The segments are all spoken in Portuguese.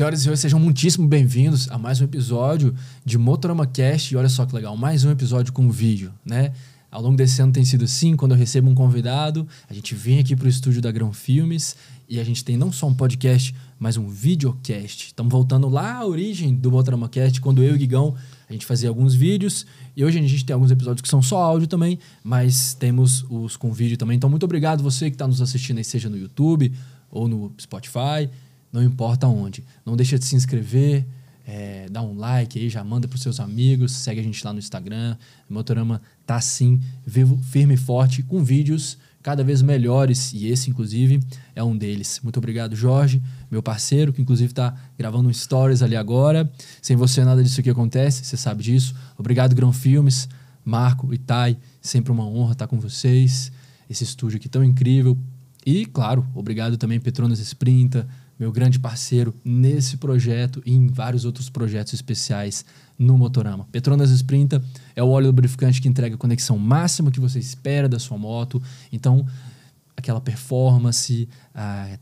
Senhoras e senhores, sejam muitíssimo bem-vindos a mais um episódio de Motorama Cast. E olha só que legal, mais um episódio com vídeo, né? Ao longo desse ano tem sido assim, quando eu recebo um convidado, a gente vem aqui para o estúdio da Grão Filmes e a gente tem não só um podcast, mas um videocast. Estamos voltando lá à origem do Motorama Cast, quando eu e o Guigão a gente fazia alguns vídeos e hoje a gente tem alguns episódios que são só áudio também, mas temos os com vídeo também. Então, muito obrigado você que está nos assistindo aí, seja no YouTube ou no Spotify não importa onde. Não deixa de se inscrever, é, dá um like aí, já manda para os seus amigos, segue a gente lá no Instagram. O Motorama tá assim, vivo, firme e forte, com vídeos cada vez melhores, e esse, inclusive, é um deles. Muito obrigado, Jorge, meu parceiro, que inclusive está gravando um stories ali agora. Sem você nada disso aqui acontece, você sabe disso. Obrigado, Grão Filmes, Marco, Itai, sempre uma honra estar tá com vocês. Esse estúdio aqui tão incrível. E, claro, obrigado também, Petronas Sprinta, meu grande parceiro nesse projeto e em vários outros projetos especiais no Motorama. Petronas Sprinta é o óleo lubrificante que entrega a conexão máxima que você espera da sua moto. Então, aquela performance,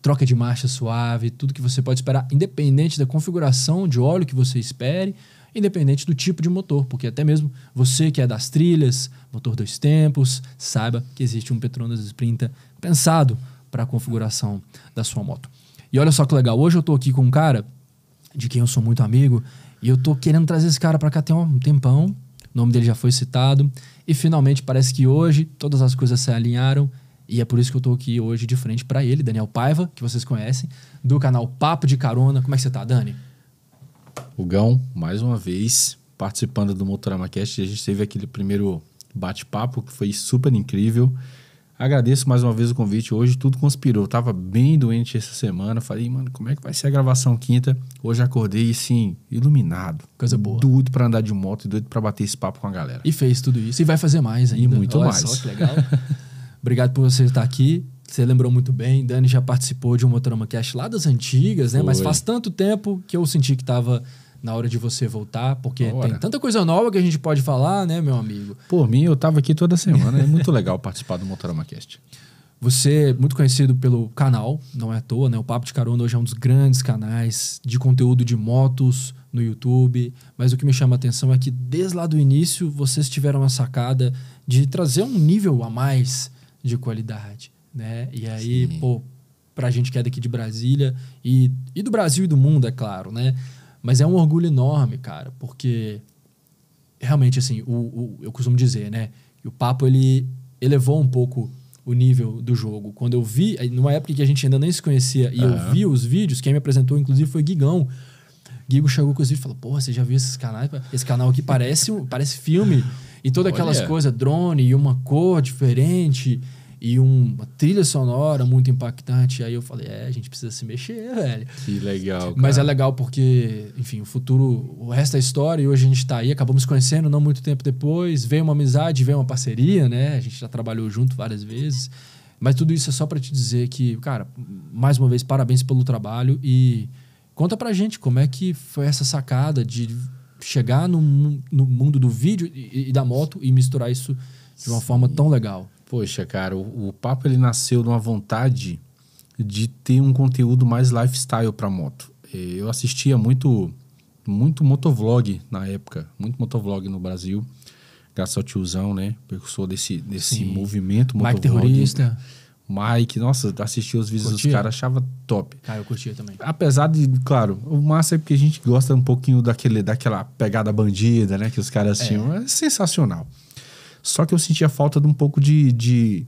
troca de marcha suave, tudo que você pode esperar, independente da configuração de óleo que você espere, independente do tipo de motor, porque até mesmo você que é das trilhas, motor dois tempos, saiba que existe um Petronas Sprinta pensado para a configuração da sua moto. E olha só que legal, hoje eu tô aqui com um cara de quem eu sou muito amigo e eu tô querendo trazer esse cara para cá tem um tempão. O nome dele já foi citado e finalmente parece que hoje todas as coisas se alinharam e é por isso que eu tô aqui hoje de frente para ele, Daniel Paiva, que vocês conhecem, do canal Papo de Carona. Como é que você tá, Dani? O Gão, mais uma vez, participando do Motorama Cast, a gente teve aquele primeiro bate-papo que foi super incrível. Agradeço mais uma vez o convite. Hoje tudo conspirou. Eu tava bem doente essa semana. Falei, mano, como é que vai ser a gravação quinta? Hoje acordei, assim, iluminado. Coisa boa. Doido pra andar de moto e doido pra bater esse papo com a galera. E fez tudo isso. E vai fazer mais ainda. E muito Olha mais. Só, que legal. Obrigado por você estar aqui. Você lembrou muito bem, Dani já participou de um Motorama Cast lá das antigas, né? Foi. Mas faz tanto tempo que eu senti que estava na hora de você voltar, porque tem tanta coisa nova que a gente pode falar, né, meu amigo? Por mim, eu estava aqui toda semana. é muito legal participar do Motorama Cast. Você é muito conhecido pelo canal, não é à toa, né? O Papo de Carona hoje é um dos grandes canais de conteúdo de motos no YouTube. Mas o que me chama a atenção é que desde lá do início vocês tiveram a sacada de trazer um nível a mais de qualidade, né? E aí, Sim. pô, pra gente que é daqui de Brasília e, e do Brasil e do mundo, é claro, né? Mas é um orgulho enorme, cara, porque realmente, assim, o, o, eu costumo dizer, né? Que o papo ele elevou um pouco o nível do jogo. Quando eu vi, numa época que a gente ainda nem se conhecia, e uhum. eu vi os vídeos, quem me apresentou, inclusive, foi Guigão. Guigo chegou com os vídeos e falou: Porra, você já viu esses canais? Esse canal aqui parece, parece filme. E todas aquelas coisas, drone e uma cor diferente e um, uma trilha sonora muito impactante. Aí eu falei, é, a gente precisa se mexer, velho. Que legal. Cara. Mas é legal porque, enfim, o futuro, o resto é história, e hoje a gente está aí, acabamos conhecendo não muito tempo depois, veio uma amizade, veio uma parceria, né? A gente já trabalhou junto várias vezes. Mas tudo isso é só para te dizer que, cara, mais uma vez, parabéns pelo trabalho e conta pra gente como é que foi essa sacada de chegar no, no mundo do vídeo e, e da moto e misturar isso de uma forma tão legal poxa, cara, o, o papo ele nasceu de uma vontade de ter um conteúdo mais lifestyle para moto. Eu assistia muito muito motovlog na época, muito motovlog no Brasil, graças ao tiozão, né? Percussor desse, desse movimento motovlog. Mike Terrorista. Mike, nossa, assistia os vídeos curtia. dos caras, achava top. Ah, eu curtia também. Apesar de, claro, o massa é porque a gente gosta um pouquinho daquele, daquela pegada bandida, né? Que os caras é. tinham. É sensacional. Só que eu sentia falta de um pouco de, de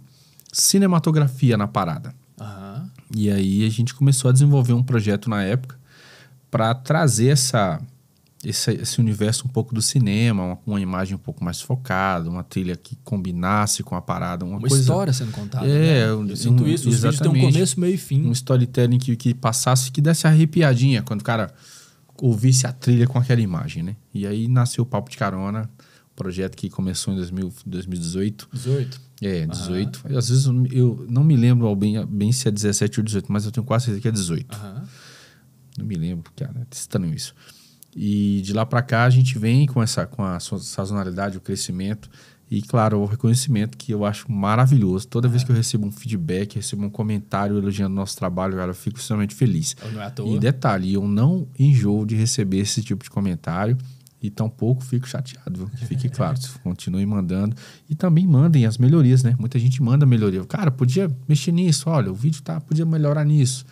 cinematografia na parada. Uhum. E aí a gente começou a desenvolver um projeto na época para trazer essa, esse, esse, universo um pouco do cinema, uma, uma, imagem um pouco mais focada, uma trilha que combinasse com a parada, uma, uma coisa... história sendo contada. É, né? eu, sinto isso. Os vídeos têm um começo, meio e fim. Um storytelling que, que passasse, que desse arrepiadinha quando o cara ouvisse a trilha com aquela imagem, né? E aí nasceu o Papo de Carona, projeto que começou em 2018. 18. É, 18. Uhum. Às vezes eu não me lembro bem, bem se é 17 ou 18, mas eu tenho quase certeza que é 18. Uhum. Não me lembro, cara, é estranho isso. E de lá para cá a gente vem com essa com a sazonalidade, o crescimento e claro, o reconhecimento que eu acho maravilhoso. Toda é. vez que eu recebo um feedback, recebo um comentário elogiando nosso trabalho, cara, eu fico extremamente feliz. Não é à toa. E detalhe, eu não enjoo de receber esse tipo de comentário e tampouco fico chateado, viu? Fique claro, continue mandando. E também mandem as melhorias, né? Muita gente manda melhoria. Cara, podia mexer nisso, olha, o vídeo tá, podia melhorar nisso.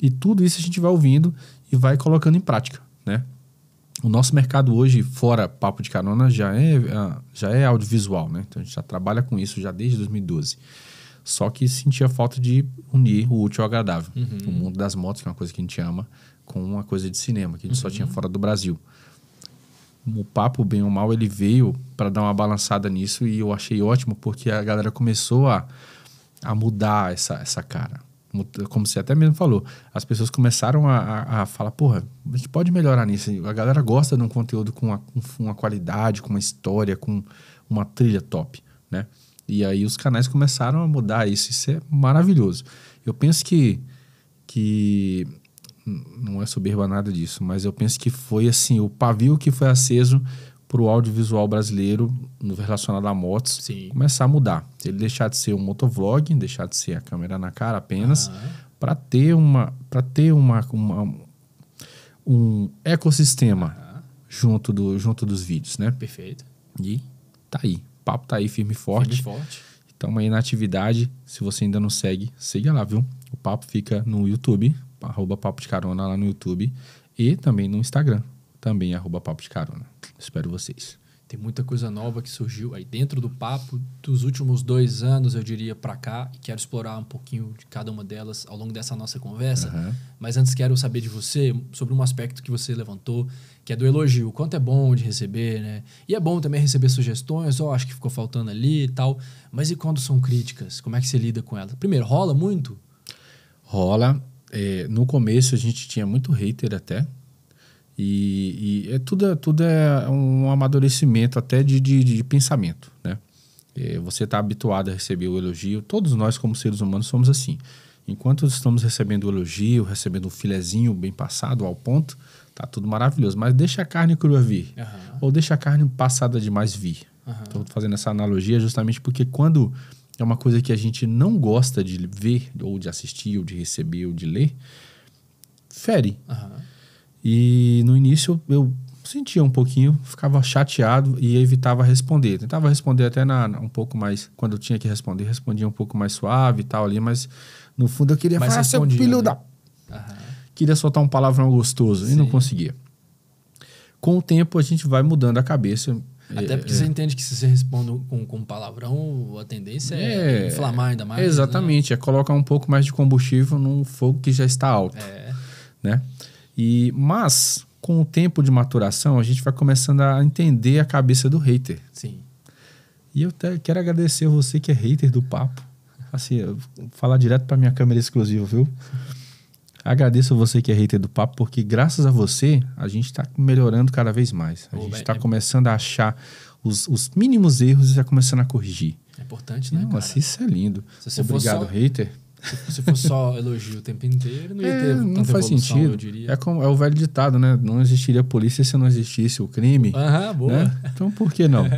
E tudo isso a gente vai ouvindo e vai colocando em prática, né? O nosso mercado hoje, fora papo de carona, já é, ah, já é audiovisual, né? Então a gente já trabalha com isso já desde 2012. Só que sentia falta de unir o útil ao agradável. Uhum. O mundo das motos, que é uma coisa que a gente ama, com uma coisa de cinema, que a gente uhum. só tinha fora do Brasil o papo, bem ou mal, ele veio para dar uma balançada nisso e eu achei ótimo porque a galera começou a, a mudar essa, essa cara. Como você até mesmo falou, as pessoas começaram a, a, a falar: porra, a gente pode melhorar nisso. A galera gosta de um conteúdo com uma, com uma qualidade, com uma história, com uma trilha top, né? E aí os canais começaram a mudar isso. Isso é maravilhoso. Eu penso que, que não é soberba nada disso, mas eu penso que foi assim o pavio que foi aceso para o audiovisual brasileiro no relacionado a motos Sim. começar a mudar. Ele deixar de ser um motovlog, deixar de ser a câmera na cara apenas, ah. para ter uma para ter uma, uma, um ecossistema junto do junto dos vídeos, né? Perfeito. E tá aí, o papo tá aí firme e forte. Firme e forte. Estamos aí na atividade. Se você ainda não segue, siga lá, viu? O papo fica no YouTube, arroba Papo de Carona lá no YouTube e também no Instagram, também arroba Papo de Carona. Espero vocês. Tem muita coisa nova que surgiu aí dentro do papo dos últimos dois anos, eu diria, para cá, e quero explorar um pouquinho de cada uma delas ao longo dessa nossa conversa. Uhum. Mas antes quero saber de você sobre um aspecto que você levantou, que é do elogio. quanto é bom de receber, né? E é bom também receber sugestões, oh, acho que ficou faltando ali e tal. Mas e quando são críticas? Como é que você lida com elas? Primeiro, rola muito? Rola é, no começo a gente tinha muito hater até. E, e é, tudo, tudo é um amadurecimento até de, de, de pensamento, né? É, você está habituado a receber o elogio. Todos nós, como seres humanos, somos assim. Enquanto estamos recebendo o elogio, recebendo um filezinho bem passado, ao ponto, tá tudo maravilhoso. Mas deixa a carne crua vir. Uhum. Ou deixa a carne passada demais vir. Estou uhum. fazendo essa analogia justamente porque quando é uma coisa que a gente não gosta de ver, ou de assistir, ou de receber, ou de ler, fere. Uhum. E no início eu sentia um pouquinho, ficava chateado e evitava responder. Tentava responder até na, um pouco mais, quando eu tinha que responder, respondia um pouco mais suave e tal ali, mas no fundo eu queria mas falar, ah, seu filho né? da... Uhum. Queria soltar um palavrão gostoso Sim. e não conseguia. Com o tempo a gente vai mudando a cabeça, até é, porque é. você entende que se você responde com, com palavrão, a tendência é, é inflamar ainda mais. Exatamente, né? é colocar um pouco mais de combustível num fogo que já está alto. É. Né? E, mas, com o tempo de maturação, a gente vai começando a entender a cabeça do hater. Sim. E eu quero agradecer a você que é hater do papo. Assim, falar direto para minha câmera exclusiva, viu? Agradeço a você que é hater do papo, porque graças a você a gente está melhorando cada vez mais. A oh, gente está é começando a achar os, os mínimos erros e está começando a corrigir. É importante, né? Não, cara? Assim, isso é lindo. Obrigado, só... hater. Se fosse só elogio o tempo inteiro, não ia é, ter Não faz evolução, sentido. É, como, é o velho ditado, né? Não existiria polícia se não existisse o crime. Aham, boa. Né? Então, por que não?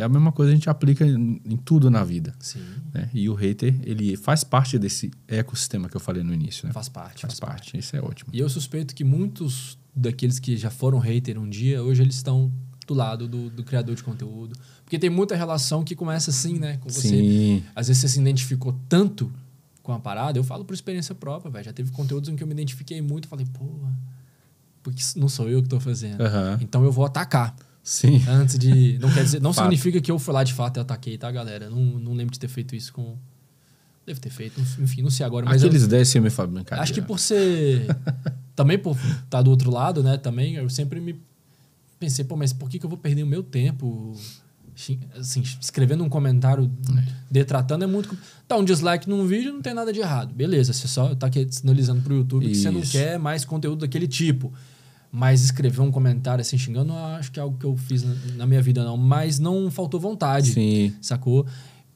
É a mesma coisa que a gente aplica em, em tudo na vida. Sim. Né? E o hater, ele faz parte desse ecossistema que eu falei no início. Né? Faz parte. Faz, faz parte. parte. Isso é ótimo. E eu suspeito que muitos daqueles que já foram hater um dia, hoje eles estão do lado do, do criador de conteúdo. Porque tem muita relação que começa assim, né? Com você. Sim. Às vezes você se identificou tanto com a parada. Eu falo por experiência própria, velho. Já teve conteúdos em que eu me identifiquei muito. Falei, pô, porque não sou eu que estou fazendo. Uhum. Então eu vou atacar. Sim. Antes de. Não quer dizer. Não significa que eu fui lá de fato e ataquei, tá, galera? Não, não lembro de ter feito isso com. Deve ter feito, enfim, não sei agora. Mas Aqueles eu, 10 sempre me brincadeira. Acho que por ser. também por estar tá do outro lado, né? Também eu sempre me pensei, pô, mas por que, que eu vou perder o meu tempo? Assim, escrevendo um comentário é. detratando é muito. Tá, um dislike num vídeo não tem nada de errado. Beleza, você só tá aqui sinalizando pro YouTube isso. que você não quer mais conteúdo daquele tipo. Mas escrever um comentário assim xingando, acho que é algo que eu fiz na, na minha vida, não. Mas não faltou vontade. Sim. Sacou?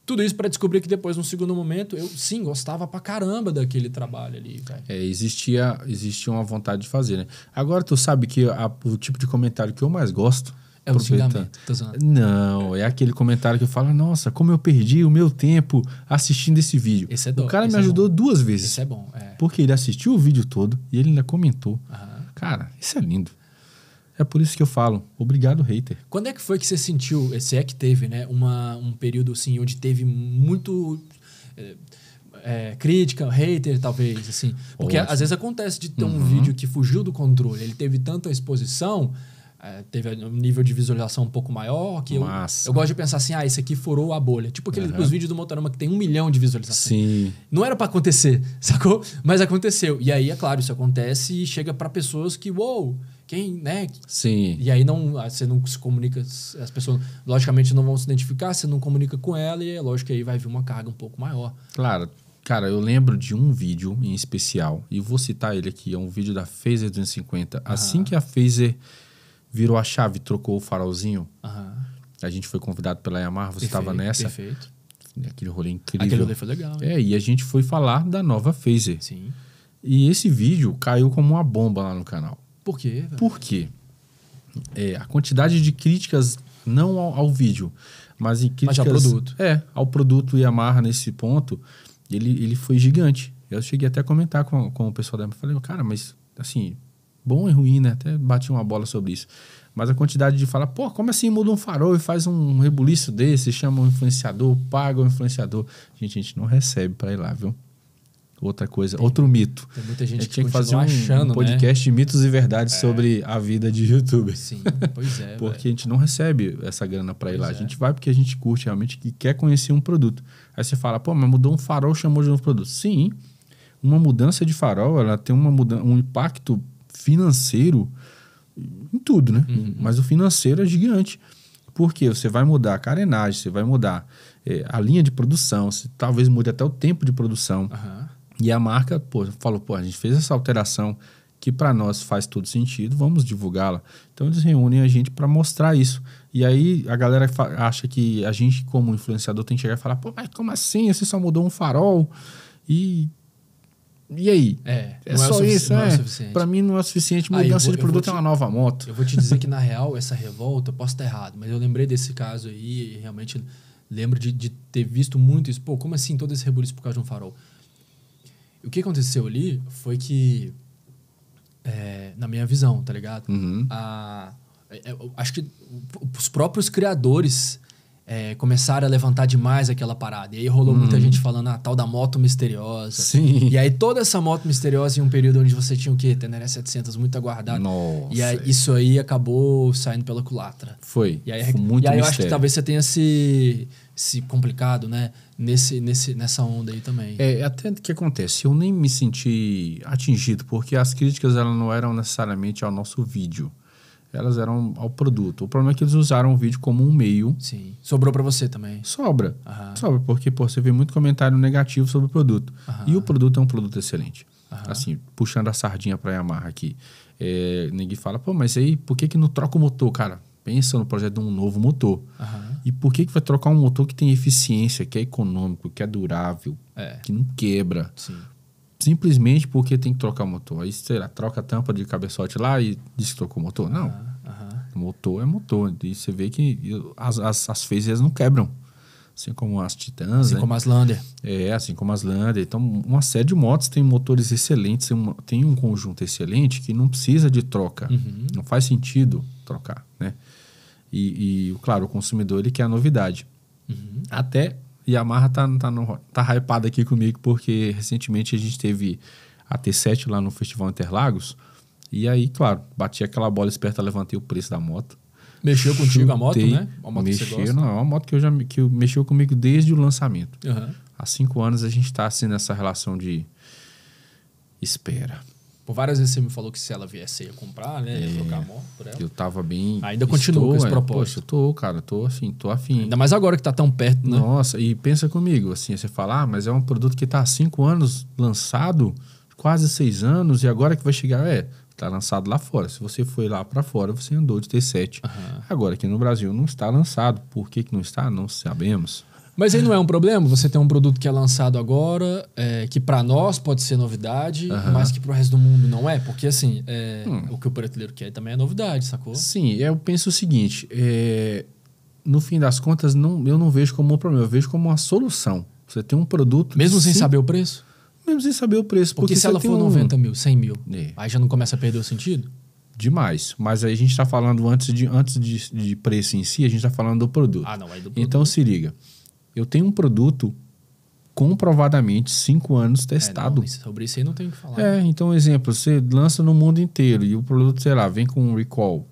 Tudo isso para descobrir que depois, num segundo momento, eu sim gostava pra caramba daquele trabalho ali, cara. É, existia, existia uma vontade de fazer, né? Agora tu sabe que a, o tipo de comentário que eu mais gosto. É o xingamento. Tá não, é aquele comentário que eu falo, nossa, como eu perdi o meu tempo assistindo esse vídeo. Esse é do, o cara me é ajudou é duas vezes. Esse é bom. É. Porque ele assistiu o vídeo todo e ele ainda comentou. Aham. Cara, isso é lindo. É por isso que eu falo, obrigado, hater. Quando é que foi que você sentiu, se é que teve, né? Uma, um período assim, onde teve muito. É, é, crítica, hater, talvez, assim. Porque Ótimo. às vezes acontece de ter uhum. um vídeo que fugiu do controle, ele teve tanta exposição é, teve um nível de visualização um pouco maior. que eu, eu, gosto de pensar assim, ah, esse aqui furou a bolha. Tipo aquele, uhum. os vídeos do Motorama que tem um milhão de visualizações. Sim. Não era para acontecer, sacou? Mas aconteceu. E aí, é claro, isso acontece e chega para pessoas que, uou, wow, quem, né? Sim. E aí não, ah, você não se comunica, as pessoas logicamente não vão se identificar, você não comunica com ela e é lógico que aí vai vir uma carga um pouco maior. Claro. Cara, eu lembro de um vídeo em especial, e vou citar ele aqui, é um vídeo da Phaser 250. Ah. Assim que a Phaser virou a chave, trocou o farolzinho. Uhum. A gente foi convidado pela Yamaha, você estava nessa. Perfeito. Aquele rolê incrível. Aquele rolê foi legal. É, e a gente foi falar da nova Phaser. Sim. E esse vídeo caiu como uma bomba lá no canal. Por quê? Velho? Por quê? É, a quantidade de críticas, não ao, ao vídeo, mas em críticas... Mas ao produto. É, ao produto Yamaha nesse ponto, ele, ele foi gigante. Eu cheguei até a comentar com, com o pessoal da Yamaha. Falei, cara, mas assim, bom e ruim, né? Até bati uma bola sobre isso. Mas a quantidade de fala pô, como assim muda um farol e faz um rebuliço desse, chama um influenciador, paga um influenciador? Gente, a gente não recebe para ir lá, viu? Outra coisa, tem, outro mito. Tem muita gente é, que tinha que fazer um, achando, um né? podcast né? de mitos e verdades é. sobre a vida de youtuber. Sim, pois é. porque véio. a gente não recebe essa grana para ir lá. É. A gente vai porque a gente curte realmente e quer conhecer um produto. Aí você fala, pô, mas mudou um farol, chamou de novo produto. Sim, uma mudança de farol, ela tem uma mudança, um impacto financeiro, em tudo, né? Uhum. Mas o financeiro é gigante. Porque você vai mudar a carenagem, você vai mudar é, a linha de produção, você talvez mude até o tempo de produção. Uhum. E a marca, pô, falou, pô, a gente fez essa alteração que para nós faz todo sentido, vamos divulgá-la. Então eles reúnem a gente para mostrar isso. E aí a galera acha que a gente, como influenciador, tem que chegar e falar, pô, mas como assim? Você só mudou um farol? E e aí? É, é só isso, é. é, é, é. para mim não é suficiente. Mudança ah, vou, de produto te, é uma nova moto. Eu vou te dizer que, na real, essa revolta, eu posso estar errado, mas eu lembrei desse caso aí e realmente lembro de, de ter visto muito isso. Pô, como assim todo esse rebuliço por causa de um farol? O que aconteceu ali foi que, é, na minha visão, tá ligado? Uhum. A, é, acho que os próprios criadores é, começaram a levantar demais aquela parada. E aí rolou hum. muita gente falando a ah, tal da moto misteriosa. Sim. E aí toda essa moto misteriosa em um período onde você tinha o quê? Teneré né, 700 muito aguardado. Nossa. E aí, isso aí acabou saindo pela culatra. Foi. E aí, Foi é muito e aí mistério. eu acho que talvez você tenha se, se complicado, né? Nesse, nesse, nessa onda aí também. É, até que acontece, eu nem me senti atingido, porque as críticas elas não eram necessariamente ao nosso vídeo elas eram ao produto. O problema é que eles usaram o vídeo como um meio. Sim. Sobrou para você também. Sobra. Aham. Sobra, porque pô, você vê muito comentário negativo sobre o produto. Aham. E o produto é um produto excelente. Aham. Assim, puxando a sardinha para Yamaha aqui. É, ninguém fala, pô, mas aí por que, que não troca o motor, cara? Pensa no projeto de um novo motor. E por que, que vai trocar um motor que tem eficiência, que é econômico, que é durável, é. que não quebra? Sim simplesmente porque tem que trocar o motor. Aí, sei lá, troca a tampa de cabeçote lá e diz que trocou o motor. Não. Ah, motor é motor. E você vê que as, as, as phases não quebram. Assim como as Titãs. Assim né? como as Lander. É, assim como as Lander. Então, uma série de motos tem motores excelentes, tem, uma, tem um conjunto excelente que não precisa de troca. Uhum. Não faz sentido trocar, né? E, e, claro, o consumidor ele quer a novidade. Uhum. Até Yamaha tá, tá, no, tá hypada aqui comigo porque recentemente a gente teve a T7 lá no Festival Interlagos. E aí, claro, bati aquela bola esperta, levantei o preço da moto. Mexeu contigo Chutei, a moto, né? A moto mexeu, não, é uma moto que eu já que mexeu comigo desde o lançamento. Uhum. Há cinco anos a gente está assim nessa relação de espera. Por várias vezes você me falou que se ela viesse, ia comprar, né? Ia é, trocar a moto por ela. Eu tava bem. Ainda continua com esse é, propósito. É, poxa, tô, cara, tô assim, tô afim. Ainda mais agora que tá tão perto, né? Nossa, e pensa comigo, assim, você fala, ah, mas é um produto que tá há cinco anos lançado, quase seis anos, e agora que vai chegar, é, tá lançado lá fora. Se você foi lá para fora, você andou de T7. Uhum. Agora aqui no Brasil não está lançado. Por que, que não está? Não sabemos. Mas aí não é um problema? Você tem um produto que é lançado agora, é, que para nós pode ser novidade, uhum. mas que para o resto do mundo não é? Porque, assim, é, hum. o que o brasileiro quer também é novidade, sacou? Sim, é, eu penso o seguinte: é, no fim das contas, não, eu não vejo como um problema, eu vejo como uma solução. Você tem um produto. Mesmo sem saber o preço? Mesmo sem saber o preço. Porque, porque se ela for um... 90 mil, 100 mil, é. aí já não começa a perder o sentido? demais. Mas aí a gente está falando antes, de, antes de, de preço em si, a gente está falando do produto. Ah, não, aí do produto. Então se liga. Eu tenho um produto comprovadamente cinco anos testado. É, não, sobre isso aí não tem o que falar. É, né? então, exemplo, você lança no mundo inteiro e o produto, sei lá, vem com um recall.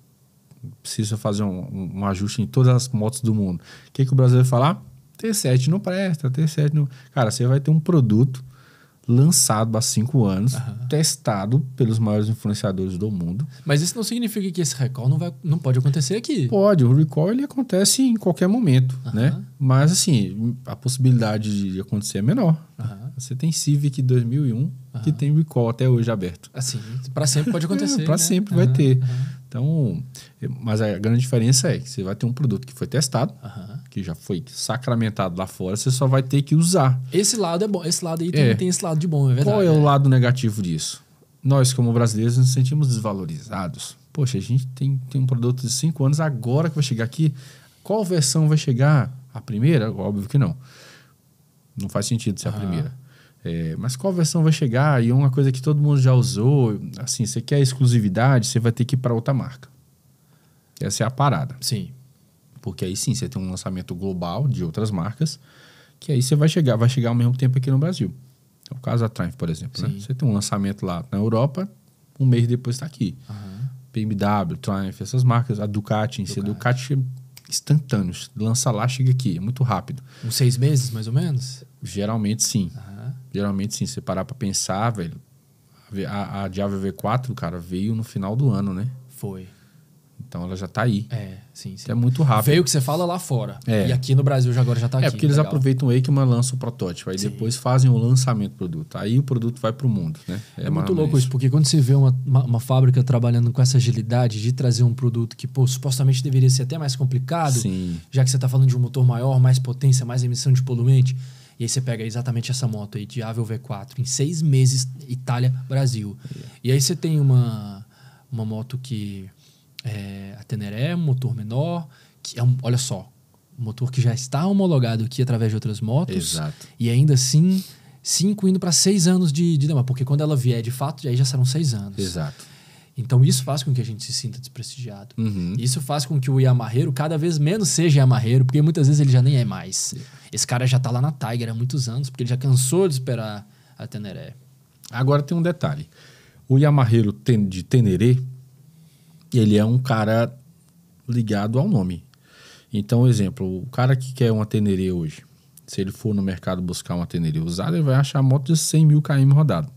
Precisa fazer um, um ajuste em todas as motos do mundo. O que, que o brasileiro vai falar? T7 não presta, T7 não. Cara, você vai ter um produto lançado há cinco anos, uhum. testado pelos maiores influenciadores do mundo. Mas isso não significa que esse recall não, vai, não pode acontecer aqui? Pode, o recall ele acontece em qualquer momento, uhum. né? Mas assim, a possibilidade de acontecer é menor. Uhum. Você tem Civic 2001 que tem recall até hoje aberto. Assim, para sempre pode é, acontecer. é, para né? sempre vai ter. Então, mas a grande diferença é que você vai ter um produto que foi testado. Uhum que já foi sacramentado lá fora, você só vai ter que usar. Esse lado é bom, esse lado aí também é. tem esse lado de bom, é verdade. Qual é, é o lado negativo disso? Nós, como brasileiros, nos sentimos desvalorizados. Poxa, a gente tem, tem um produto de 5 anos agora que vai chegar aqui. Qual versão vai chegar? A primeira? Óbvio que não. Não faz sentido ser ah. a primeira. É, mas qual versão vai chegar? E uma coisa que todo mundo já usou, assim, você quer exclusividade, você vai ter que ir para outra marca. Essa é a parada. Sim. Porque aí sim, você tem um lançamento global de outras marcas, que aí você vai chegar, vai chegar ao mesmo tempo aqui no Brasil. É o caso da Triumph, por exemplo. Né? Você tem um lançamento lá na Europa, um mês depois está aqui. Uhum. BMW, Triumph, essas marcas, a Ducati em si, a Ducati é instantâneos. Lança lá, chega aqui, é muito rápido. Uns seis meses, mais ou menos? Geralmente sim. Uhum. Geralmente sim. Se você parar para pensar, velho, a, a Diablo V4, cara, veio no final do ano, né? Foi. Então ela já está aí. É, sim, sim. Que é muito rápido. Veio o que você fala lá fora. É. E aqui no Brasil já agora já está é, aqui. É porque eles legal. aproveitam o EICMA, lançam o protótipo. Aí sim. depois fazem o lançamento do produto. Aí o produto vai para o mundo, né? É, é muito louco isso, porque quando você vê uma, uma, uma, fábrica trabalhando com essa agilidade de trazer um produto que, pô, supostamente deveria ser até mais complicado, sim. já que você está falando de um motor maior, mais potência, mais emissão de poluente. E aí você pega exatamente essa moto aí, de Avel V4, em seis meses, Itália, Brasil. É. E aí você tem uma, uma moto que é, a Teneré, um motor menor, que é um, olha só, um motor que já está homologado aqui através de outras motos. Exato. E ainda assim, cinco indo para seis anos de, de demora, porque quando ela vier de fato, aí já serão seis anos. Exato. Então isso faz com que a gente se sinta desprestigiado. Uhum. Isso faz com que o Yamarreiro cada vez menos seja Yamarreiro, porque muitas vezes ele já nem é mais. Esse cara já está lá na Tiger há muitos anos, porque ele já cansou de esperar a Teneré. Agora tem um detalhe. O Yamarreiro de Teneré, ele é um cara ligado ao nome. Então, exemplo, o cara que quer uma Teneré hoje, se ele for no mercado buscar uma Teneré usada, ele vai achar a moto de 100 mil km rodado.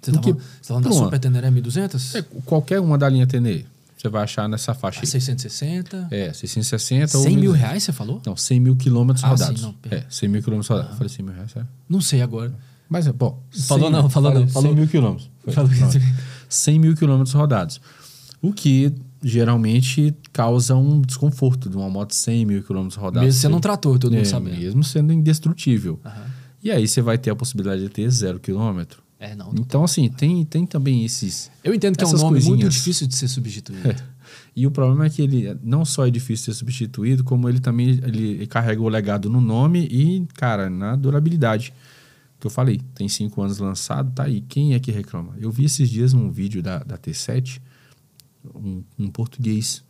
Você está falando, tá falando da Super Teneré 1200? É, qualquer uma da linha Teneré. Você vai achar nessa faixa ah, aí. 660? É, 660. 100 ou mil reais, você falou? Não, 100 mil quilômetros ah, rodados. Sim, não, é, 100 mil quilômetros rodados. Eu ah. falei 100 mil reais, sério? Não sei agora. Mas, é, bom... Falou 100, não, falou não. Falou 100 mil quilômetros. Falou 100 mil quilômetros rodados o que geralmente causa um desconforto de uma moto 100 mil quilômetros rodada. Mesmo sendo um trator, todo é, mundo sabe. Né? Mesmo sendo indestrutível. Uhum. E aí você vai ter a possibilidade de ter zero quilômetro. É, não. Então, assim, tem, tem também esses. Eu entendo que é um nome coisinhas. muito difícil de ser substituído. É. E o problema é que ele não só é difícil de ser substituído, como ele também ele carrega o legado no nome e, cara, na durabilidade. Que eu falei, tem cinco anos lançado, tá aí. Quem é que reclama? Eu vi esses dias um vídeo da, da T7 um, um português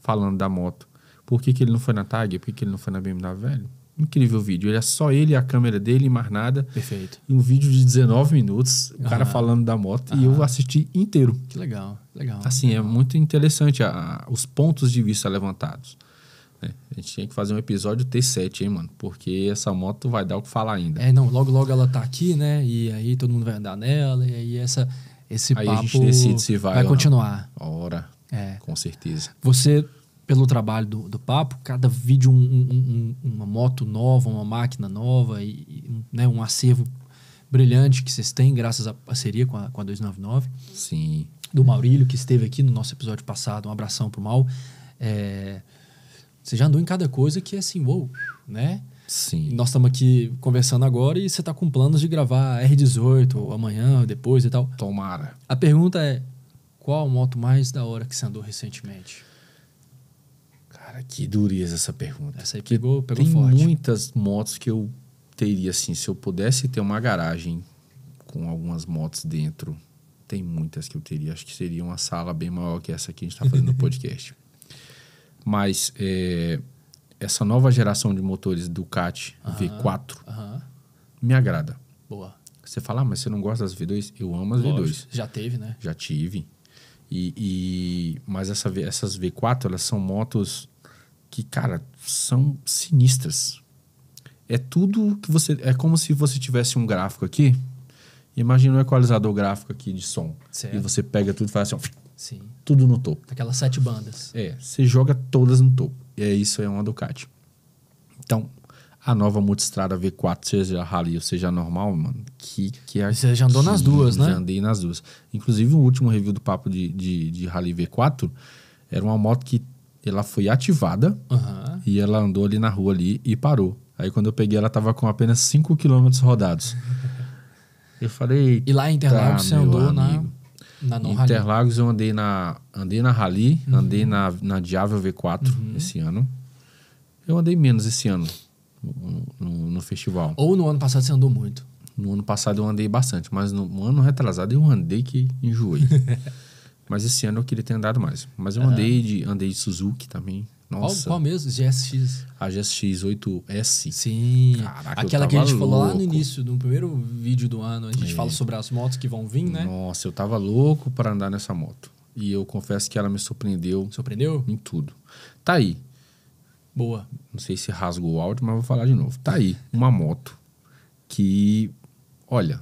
falando da moto. Por que, que ele não foi na Tag? Por que, que ele não foi na BMW, velho? Incrível vídeo. Ele é só ele, a câmera dele e mais nada. Perfeito. E um vídeo de 19 minutos, o uhum. cara falando da moto, uhum. e eu assisti inteiro. Que legal, legal. Assim, é legal. é muito interessante a, a, os pontos de vista levantados. Né? A gente tinha que fazer um episódio T7, hein, mano? Porque essa moto vai dar o que falar ainda. É, não, logo, logo ela tá aqui, né? E aí todo mundo vai andar nela, e aí essa esse Aí papo a gente decide se vai, vai continuar. Ora, é. com certeza. Você, pelo trabalho do, do papo, cada vídeo um, um, um, uma moto nova, uma máquina nova, e, e né, um acervo brilhante que vocês têm graças à parceria com a, com a 299. Sim. Do Maurílio, que esteve aqui no nosso episódio passado. Um abração pro Mal. É, você já andou em cada coisa que é assim, wow, né? Sim. Nós estamos aqui conversando agora e você está com planos de gravar R18 amanhã, depois e tal. Tomara. A pergunta é: qual moto mais da hora que você andou recentemente? Cara, que dureza essa pergunta. Essa aí pegou, pegou Tem forte. Tem muitas motos que eu teria, assim, se eu pudesse ter uma garagem com algumas motos dentro, tem muitas que eu teria. Acho que seria uma sala bem maior que essa que a gente está fazendo no podcast. Mas é, essa nova geração de motores Ducati V4 me agrada. Boa. Você fala, ah, mas você não gosta das V2? Eu amo as Lógico. V2. Já teve, né? Já tive. E, e mas essa, essas V4 elas são motos que, cara, são sinistras. É tudo que você. É como se você tivesse um gráfico aqui. Imagina um equalizador gráfico aqui de som. Certo. E você pega tudo e faz assim, ó, Sim. Tudo no topo. Aquelas sete bandas. É, você joga todas no topo. E é isso, é uma Ducati. Então, a nova Multistrada V4, seja rally ou seja normal, mano, que, que é Você já andou nas duas, né? Já andei nas duas. Inclusive, o último review do papo de, de, de rally V4 era uma moto que ela foi ativada uhum. e ela andou ali na rua ali e parou. Aí quando eu peguei, ela tava com apenas 5 km rodados. Eu falei. E lá em Interlagos você andou né? amigo, na. Na Interlagos eu andei na, andei na Rally, uhum. andei na, na Diável V4 uhum. esse ano. Eu andei menos esse ano no, no, no, festival. Ou no ano passado você andou muito? No ano passado eu andei bastante, mas no, no ano retrasado eu andei que enjoei. mas esse ano eu queria ter andado mais. Mas eu uhum. andei, de, andei de Suzuki também, nossa. Qual, qual mesmo? GSX. A GSX 8S. Sim. Caraca, Aquela que a gente louco. falou lá no início, no primeiro vídeo do ano, a gente é. fala sobre as motos que vão vir, né? Nossa, eu tava louco para andar nessa moto. E eu confesso que ela me surpreendeu. Surpreendeu? Em tudo. Tá aí. Boa. Não sei se rasgou o áudio, mas vou falar de novo. Tá aí uma moto que, olha,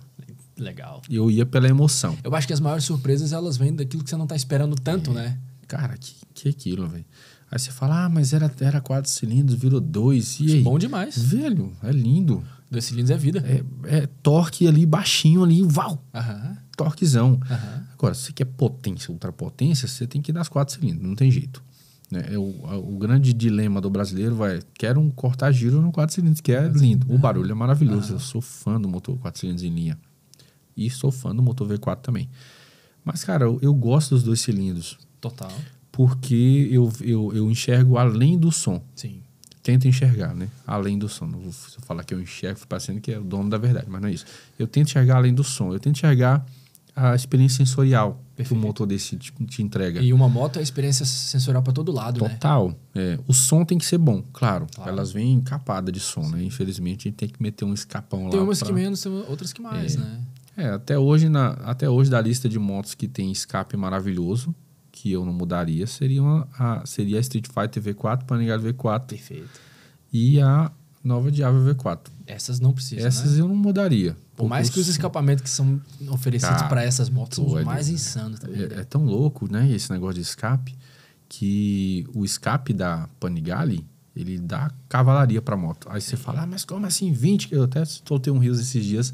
Legal. Eu ia pela emoção. Eu acho que as maiores surpresas elas vêm daquilo que você não está esperando tanto, é. né? Cara, que, que é aquilo, velho. Aí você fala, ah, mas era, era quatro cilindros, virou dois. E Isso é aí? Bom demais. Velho, é lindo. Dois cilindros é vida. É, é torque ali baixinho ali, uau! Aham. Torquezão. Agora, se você quer potência, ultrapotência, você tem que dar as quatro cilindros, não tem jeito. Né? É, o, é o, grande dilema do brasileiro vai, quero um cortar giro no quatro cilindros, que é lindo. O barulho é maravilhoso. Eu sou fã do motor quatro cilindros em linha. E sou fã do motor V4 também. Mas, cara, eu, eu gosto dos dois cilindros. Total porque eu, eu, eu enxergo além do som. Sim. Tento enxergar, né? Além do som. Não vou falar que eu enxergo, parecendo que é o dono da verdade, mas não é isso. Eu tento enxergar além do som. Eu tento enxergar a experiência sensorial Perfeito. que o motor desse te, te entrega. E uma moto é experiência sensorial para todo lado, Total. né? Total. É, o som tem que ser bom, claro. claro. Elas vêm encapadas de som, né? Sim. né? Infelizmente, a gente tem que meter um escapão tem lá. Tem umas pra... que menos, tem outras que mais, é. né? É, até hoje, na, até hoje da lista de motos que tem escape maravilhoso, que eu não mudaria seriam a, seria a Street Fighter V4, Panigale V4. Perfeito. E a nova Diablo V4. Essas não precisa. Né? Essas né? eu não mudaria. Por mais que os escapamentos que são oferecidos para essas motos são os mais né? insanos também. É, né? é, tão louco, né? Esse negócio de escape, que o escape da Panigale, ele dá cavalaria para moto. Aí você fala, ah, mas como assim 20? Eu até soltei um rios esses dias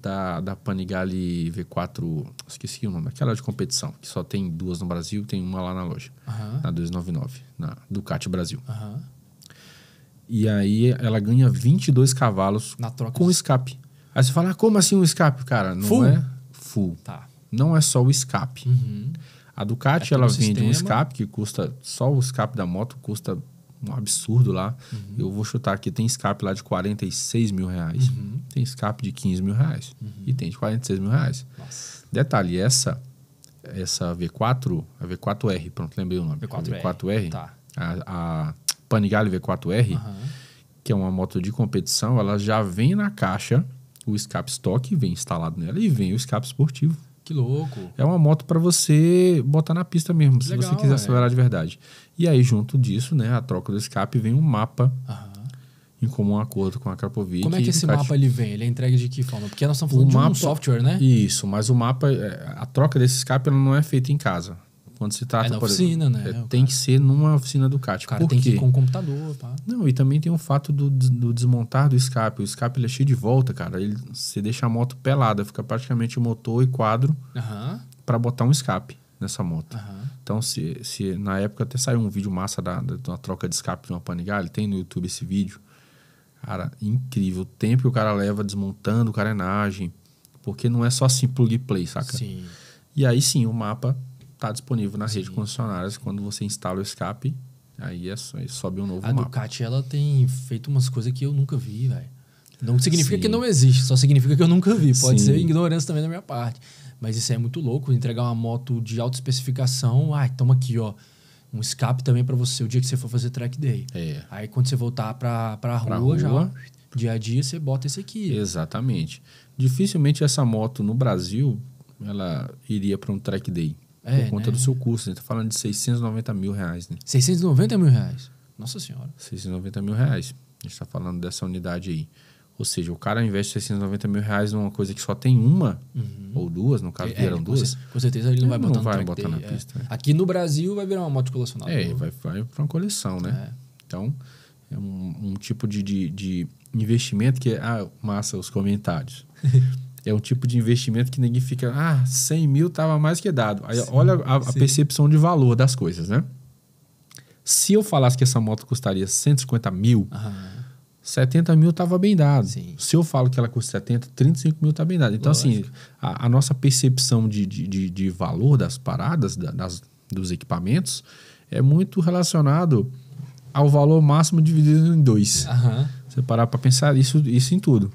da, da Panigale V4, esqueci o nome, aquela de competição, que só tem duas no Brasil, tem uma lá na loja, uhum. na 299, na Ducati Brasil. Uhum. E aí ela ganha 22 cavalos com escape. Aí você fala, ah, como assim um escape? Cara, não full? é full. Tá. Não é só o escape. Uhum. A Ducati, é ela vende sistema. um escape que custa, só o escape da moto custa um absurdo lá. Uhum. Eu vou chutar aqui, tem escape lá de 46 mil reais. Uhum. Tem escape de 15 mil reais. Uhum. E tem de 46 mil reais. Nossa. Detalhe, essa essa V4, a V4R, pronto, lembrei o nome. V4R. V4R. Tá. A, a Panigale V4R, que é uma moto de competição, ela já vem na caixa o escape estoque vem instalado nela e vem o escape esportivo. Que louco. É uma moto para você botar na pista mesmo, que se legal, você quiser é. acelerar de verdade. E aí, junto disso, né, a troca do escape vem um mapa. Aham em comum acordo com a Krapovic. Como é que esse mapa ele vem? Ele é entregue de que forma? Porque nós estamos falando o de mapa, um software, né? Isso, mas o mapa, é, a troca desse escape ela não é feita em casa. Quando se trata, é na oficina, exemplo, né? É, tem cara... que ser numa oficina Ducati. O cara Por tem quê? que ir com o computador, pá. Não, e também tem o fato do, do desmontar do escape. O escape ele é cheio de volta, cara. Ele, você deixa a moto pelada, fica praticamente motor e quadro uhum. para botar um escape nessa moto. Então, se, se na época até saiu um vídeo massa da, da, de uma troca de escape de uma Panigale, tem no YouTube esse vídeo. Cara, incrível. O tempo que o cara leva desmontando carenagem. Porque não é só assim plug and play, saca? Sim. E aí sim, o mapa está disponível na Sim. rede de concessionárias quando você instala o escape. Aí é, sobe um novo a mapa. A Ducati ela tem feito umas coisas que eu nunca vi, velho. Não significa Sim. que não existe, só significa que eu nunca vi. Pode Sim. ser ignorância também da minha parte. Mas isso é muito louco, entregar uma moto de alta especificação. Ai, toma aqui, ó. Um escape também para você o dia que você for fazer track day. É. Aí quando você voltar para pra rua, rua já, dia a dia, você bota esse aqui. Exatamente. Dificilmente essa moto no Brasil ela iria para um track day. É, por conta né? do seu custo. A né? gente tá falando de 690 mil reais, né? 690 mil reais? Nossa Senhora. 690 mil reais. A gente está falando dessa unidade aí. Ou seja, o cara investe 690 mil reais numa coisa que só tem uma, uhum. ou duas, no caso é, vieram é, duas. Com certeza ele não vai botar, não vai botar na pista. É. Né? Aqui no Brasil vai virar uma moto colecionada. É, vai, vai para uma coleção, né? É. Então, é um, um tipo de, de, de, investimento que... É, ah, massa os comentários. é um tipo de investimento que ninguém fica, ah, 100 mil estava mais que dado. Aí sim, olha a, a percepção de valor das coisas, né? Se eu falasse que essa moto custaria 150 mil, Aham. 70 mil estava bem dado. Sim. Se eu falo que ela custa 70, 35 mil está bem dado. Então, assim, Lógico. assim, a, a, nossa percepção de, de, de, de valor das paradas, da, das, dos equipamentos, é muito relacionado ao valor máximo dividido em dois. Aham. Você parar para pensar isso, isso em tudo.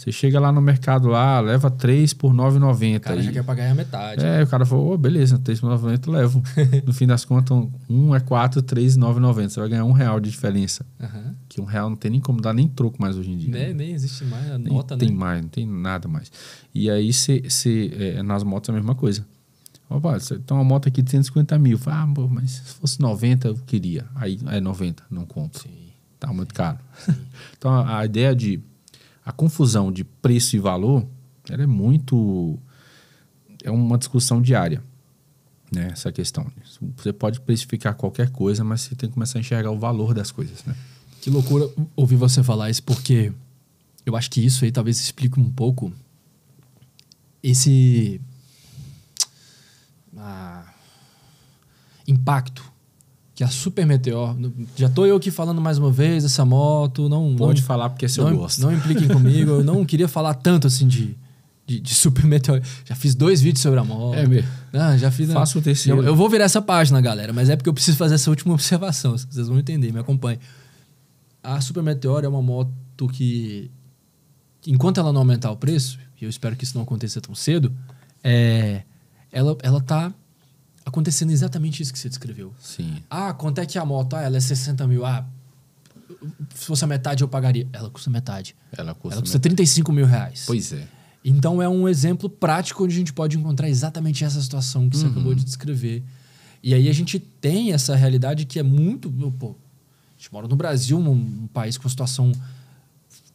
Você chega lá no mercado lá, leva 3 por 9,90. O cara e... já quer pagar a metade. É, né? o cara falou, oh, beleza, 3 por 9,90 eu levo. no fim das contas, 1 um é 4, 3, 9,90. Você vai ganhar 1 um real de diferença. Uhum. Que 1 um real não tem nem como dar nem troco mais hoje em dia. Nem, né? nem existe mais a nem nota, tem né? Tem mais, não tem nada mais. E aí, cê, cê, é, nas motos é a mesma coisa. Opa, você tem então uma moto aqui de 150 mil. Fala, ah, mas se fosse 90 eu queria. Aí é 90, não compro. Sim. Tá muito caro. Sim. então, a, a ideia de a confusão de preço e valor ela é muito. É uma discussão diária, né? Essa questão. Você pode precificar qualquer coisa, mas você tem que começar a enxergar o valor das coisas, né? Que loucura ouvir você falar isso, porque eu acho que isso aí talvez explique um pouco esse. Ah, impacto que é a Super Meteor. Já tô eu aqui falando mais uma vez essa moto. Não pode não, falar porque é seu não, gosto. Não impliquem comigo. Eu não queria falar tanto assim de, de, de, Super Meteor. Já fiz dois vídeos sobre a moto. É mesmo. Ah, já fiz. Faço o terceiro. Eu, eu, vou virar essa página, galera, mas é porque eu preciso fazer essa última observação. Vocês vão entender. Me acompanhe. A Super Meteor é uma moto que, enquanto ela não aumentar o preço, e eu espero que isso não aconteça tão cedo, é, ela ela tá acontecendo exatamente isso que você descreveu. Sim. Ah, quanto é que a moto? Ah, ela é 60 mil. Ah, se fosse a metade eu pagaria. Ela custa metade. Ela custa, ela custa metade. 35 mil reais. Pois é. Então é um exemplo prático onde a gente pode encontrar exatamente essa situação que você uhum. acabou de descrever. E aí a gente tem essa realidade que é muito. Pô, a gente mora no Brasil, um, um país com situação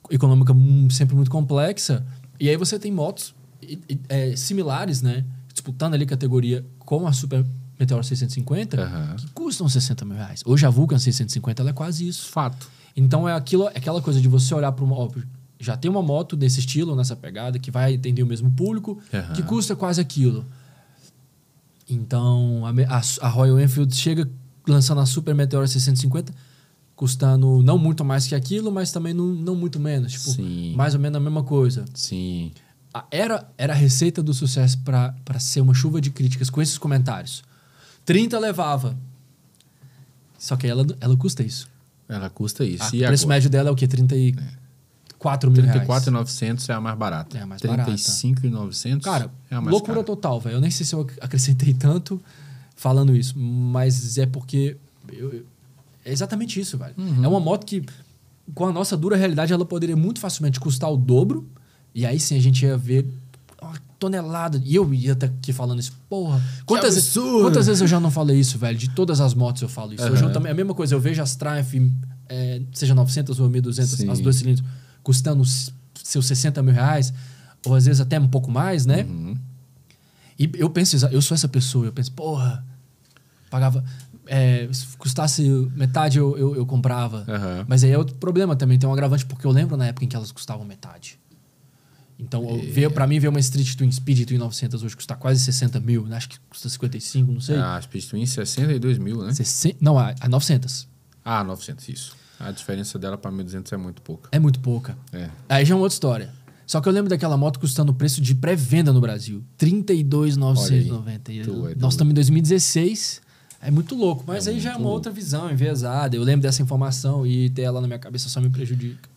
econômica sempre muito complexa. E aí você tem motos é, similares, né? disputando ali categoria com a Super Meteor 650, uhum. que custam 60 mil reais. Hoje a Vulcan 650 ela é quase isso. Fato. Então é aquilo, é aquela coisa de você olhar para uma. Ó, já tem uma moto desse estilo, nessa pegada, que vai atender o mesmo público, uhum. que custa quase aquilo. Então a, a, a Royal Enfield chega lançando a Super Meteor 650 custando não muito mais que aquilo, mas também não, não muito menos. Tipo, Sim. mais ou menos a mesma coisa. Sim era, era a receita do sucesso para ser uma chuva de críticas com esses comentários. 30 levava. Só que ela, ela custa isso. Ela custa isso. O preço agora? médio dela é o quê? 34 mil 34 reais. 34,900 é a mais barata. É a mais 35 barata. 35,900 Cara, é a mais loucura cara. total, velho. Eu nem sei se eu acrescentei tanto falando isso, mas é porque... eu, é exatamente isso, velho. Uhum. É uma moto que, com a nossa dura realidade, ela poderia muito facilmente custar o dobro e aí sim a gente ia ver uma tonelada. E eu ia até aqui falando isso. Porra, quantas, vezes, quantas vezes eu já não falei isso, velho? De todas as motos eu falo isso. Uhum. eu também, a mesma coisa, eu vejo as Triumph, é, seja 900 ou 1200, sim. as duas cilindros, custando seus 60 mil reais, ou às vezes até um pouco mais, né? Uhum. E eu penso, eu sou essa pessoa, eu penso, porra, pagava. É, se custasse metade, eu, eu, eu comprava. Uhum. Mas aí é outro problema também, tem um agravante, porque eu lembro na época em que elas custavam metade. Então, e... É. para mim, ver uma Street Twin, Speed Twin 900 hoje custa quase 60 mil, né? acho que custa 55, não sei. A ah, Speed Twin 62 mil, né? 60, não, a, a 900. Ah, 900, isso. A diferença dela para 1.200 é muito pouca. É muito pouca. É. Aí já é uma outra história. Só que eu lembro daquela moto custando o preço de pré-venda no Brasil. 32.990. É nós estamos em 2016. É muito louco, mas é aí já é uma outra visão enviesada. Eu lembro dessa informação e ter ela na minha cabeça só me prejudica.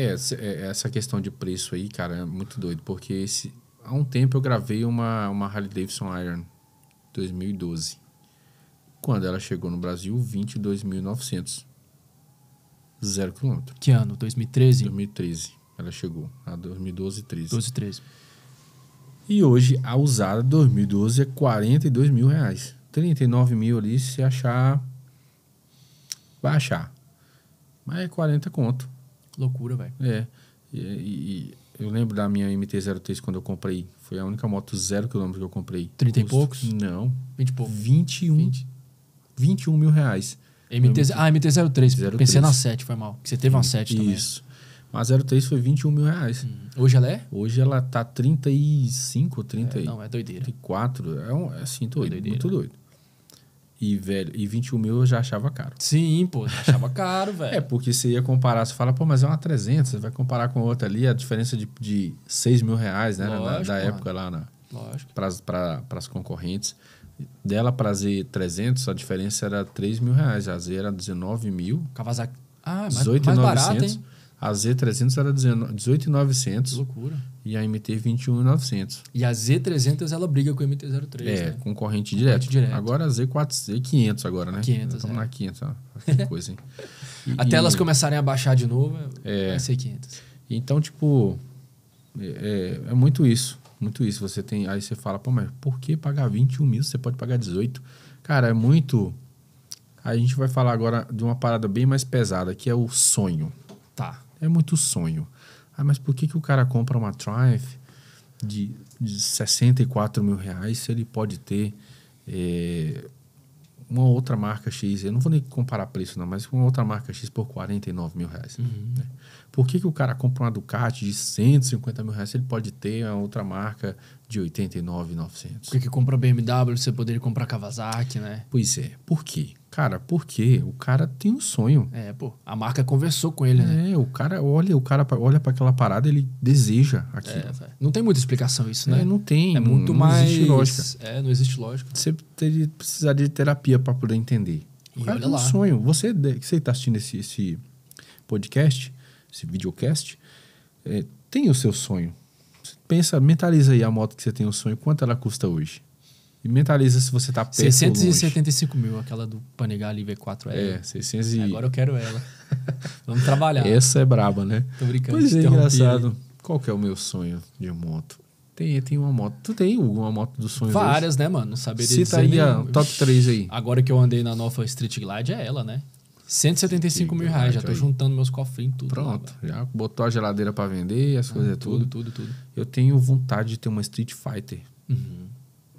É, é, essa questão de preço aí, cara, é muito doido, porque esse, há um tempo eu gravei uma, uma Harley Davidson Iron 2012. Quando ela chegou no Brasil, 22.900. Zero quilômetro. Que ano? 2013? 2013. Ela chegou. A 2012, 13. 12, 13. E hoje, a usada 2012 é 42 mil reais. 39 mil ali, se achar... Vai achar. Mas é 40 conto. Loucura, velho. É. E, e, eu lembro da minha MT-03 quando eu comprei. Foi a única moto zero quilômetro que eu comprei. 30 Custo. e poucos? Não. 20 e poucos. 21. 20. 21 mil reais. MT, ah, MT-03. Pensei na 7, foi mal. Que você teve uma 7 hum, também. Isso. Mas a 03 foi 21 mil reais. Hum. Hoje ela é? Hoje ela tá 35 30 é, Não, é doideira. 34. É, um, é assim, doido. É doideira. muito doido. E, velho, e 21 mil eu já achava caro. Sim, pô, já achava caro, velho. É, porque você ia comparar, você fala, pô, mas é uma 300, você vai comparar com outra ali, a diferença de, de 6 mil reais, né? Lógico, na, da época lá na. Lógico. Para as concorrentes. Dela para Z300, a diferença era 3 mil reais. A Z era 19 mil. Kawasaki. Ah, é mais, 18, mais 900, barato, hein? A Z300 era 18,900. Loucura e a MT-21900. E a Z300 ela briga com a MT-03. É, né? concorrente direto. direto. Agora a Z4, Z500 agora, né? 500. Estamos é. na 500, ó. que coisa, hein? E, Até elas começarem a baixar de novo, é, é. vai ser 500. Então, tipo, é, é, é, muito isso. Muito isso. Você tem. Aí você fala, pô, mas por que pagar 21 mil? Você pode pagar 18. Cara, é muito. A gente vai falar agora de uma parada bem mais pesada, que é o sonho. Tá. É muito sonho. Ah, mas por que, que o cara compra uma Triumph de, de 64 mil reais se ele pode ter é, uma outra marca X? Eu não vou nem comparar preço, não, mas uma outra marca X por 49 mil reais. Uhum. Né? Por que, que o cara compra uma Ducati de 150 mil reais se ele pode ter outra marca de 89,900? Por que, que compra BMW você poderia comprar Kawasaki, né? Pois é. Por quê? Cara, porque o cara tem um sonho. É, pô. A marca conversou com ele, é, né? É, o cara olha, o cara olha para aquela parada, ele deseja aquilo. É, não tem muita explicação isso, é, né? É, não tem. É muito não, mais. Não existe lógica. É, não existe lógica. Você teria, precisaria de terapia para poder entender. O e cara tem um sonho. Você, que você está assistindo esse, esse podcast, esse videocast, é, tem o seu sonho. Pensa, mentaliza aí a moto que você tem o sonho, quanto ela custa hoje? E mentaliza se você tá perto 675 ou longe. mil, aquela do Panigale V4L. É, 600 e... Agora eu quero ela. Vamos trabalhar. Essa é braba, né? Tô brincando. Pois é engraçado. Qual que é o meu sonho de moto? Tem, tem uma moto. Tu tem uma moto dos sonhos Várias, hoje? né, mano? Não saberia Cita dizer. Cita aí a top 3 aí. Agora que eu andei na nova Street Glide, é ela, né? 175 que mil reais, já tô aí. juntando meus cofrinhos tudo. Pronto, lá, já botou a geladeira para vender, as ah, coisas tudo, tudo. Tudo, tudo, Eu tenho vontade de ter uma Street Fighter. Uhum.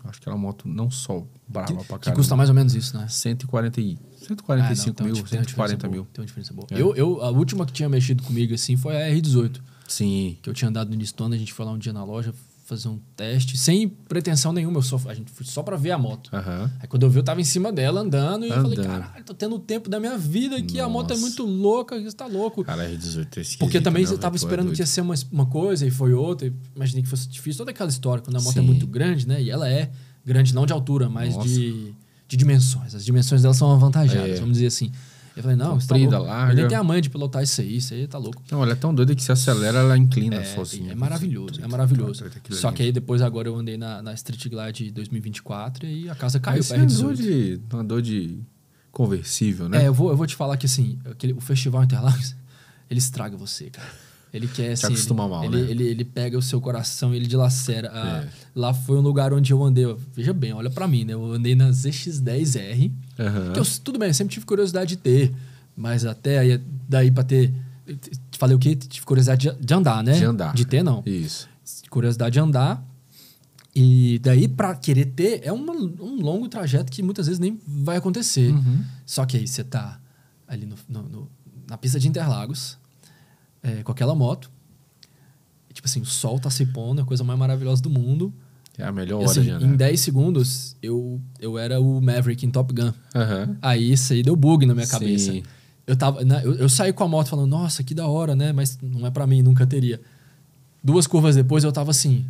Acho que ela é uma moto não só brava que, pra caramba. Que custa mais ou menos isso, né? 140 e... 145 ah, não, mil, tem 140 mil. Boa, tem uma diferença boa. É. Eu, eu, a última que tinha mexido comigo assim foi a R18. Sim. Que eu tinha andado no início a gente foi lá um dia na loja, fazer um teste, sem pretensão nenhuma, eu só, a gente foi só para ver a moto. Uhum. Aí quando eu vi, eu tava em cima dela andando e andando. eu falei, caralho, tô tendo o tempo da minha vida aqui, Nossa. a moto é muito louca, você tá louco. Cara, R18 é, é Porque também não, né, você tava é esperando é que ia ser uma, uma coisa e foi outra, e imaginei que fosse difícil, toda aquela história, quando a moto é Sim. é muito grande, né? E ela é grande não de altura, mas de, de dimensões. As dimensões dela são avantajadas, é. vamos dizer assim. Eu falei, não, tá comprida, tá larga. Eu nem tenho a mãe de pilotar isso aí, isso aí tá louco. Não, ela é tão doida que se acelera, ela inclina é, sozinha. É maravilhoso, é maravilhoso. É Só que aí depois agora eu andei na, na Street Glide 2024 e a casa caiu. Aí você andou de, tá andou de conversível, né? É, eu vou, eu vou te falar que assim, aquele, o Festival Interlagos, ele estraga você, cara. Ele quer se assim, acostumar ele, mal, ele, né? ele, ele, pega o seu coração e ele dilacera. Ah, é. Lá foi um lugar onde eu andei. Veja bem, olha para mim, né? Eu andei na ZX10R. Uhum. Que eu, tudo bem, eu sempre tive curiosidade de ter. Mas até aí, daí pra ter. Falei o quê? Tive curiosidade de, de andar, né? De andar. De ter, não. Isso. Curiosidade de andar. E daí, para querer ter, é uma, um longo trajeto que muitas vezes nem vai acontecer. Uhum. Só que aí você tá ali no, no, no, na pista de Interlagos, é, com aquela moto. E, tipo assim, o sol tá se pondo, é a coisa mais maravilhosa do mundo. É a melhor e, assim, hora já, né? Em 10 segundos, eu, eu era o Maverick em Top Gun. Uhum. Aí isso aí deu bug na minha Sim. cabeça. Eu, tava, né, eu, eu, saí com a moto falando, nossa, que da hora, né? Mas não é para mim, nunca teria. Duas curvas depois eu tava assim.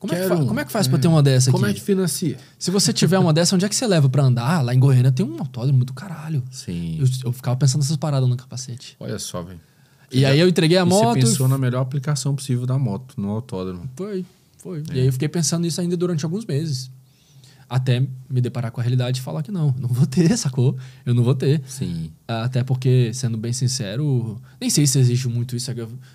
Como, é, que como é que faz é. pra ter uma hum, dessa como é aqui? Como é que financia? Se você tiver uma dessa, onde é que você leva para andar? Ah, lá em Goiânia tem um autódromo do caralho. Sim. Eu, eu ficava pensando nessas paradas no capacete. Olha só, velho. E aí eu entreguei a moto. Você pensou na melhor aplicação possível da moto no autódromo. Foi, foi. É. E aí eu fiquei pensando nisso ainda durante alguns meses até me deparar com a realidade e falar que não, não vou ter, sacou? Eu não vou ter. Sim. Ah, até porque, sendo bem sincero, nem sei se existe muito isso,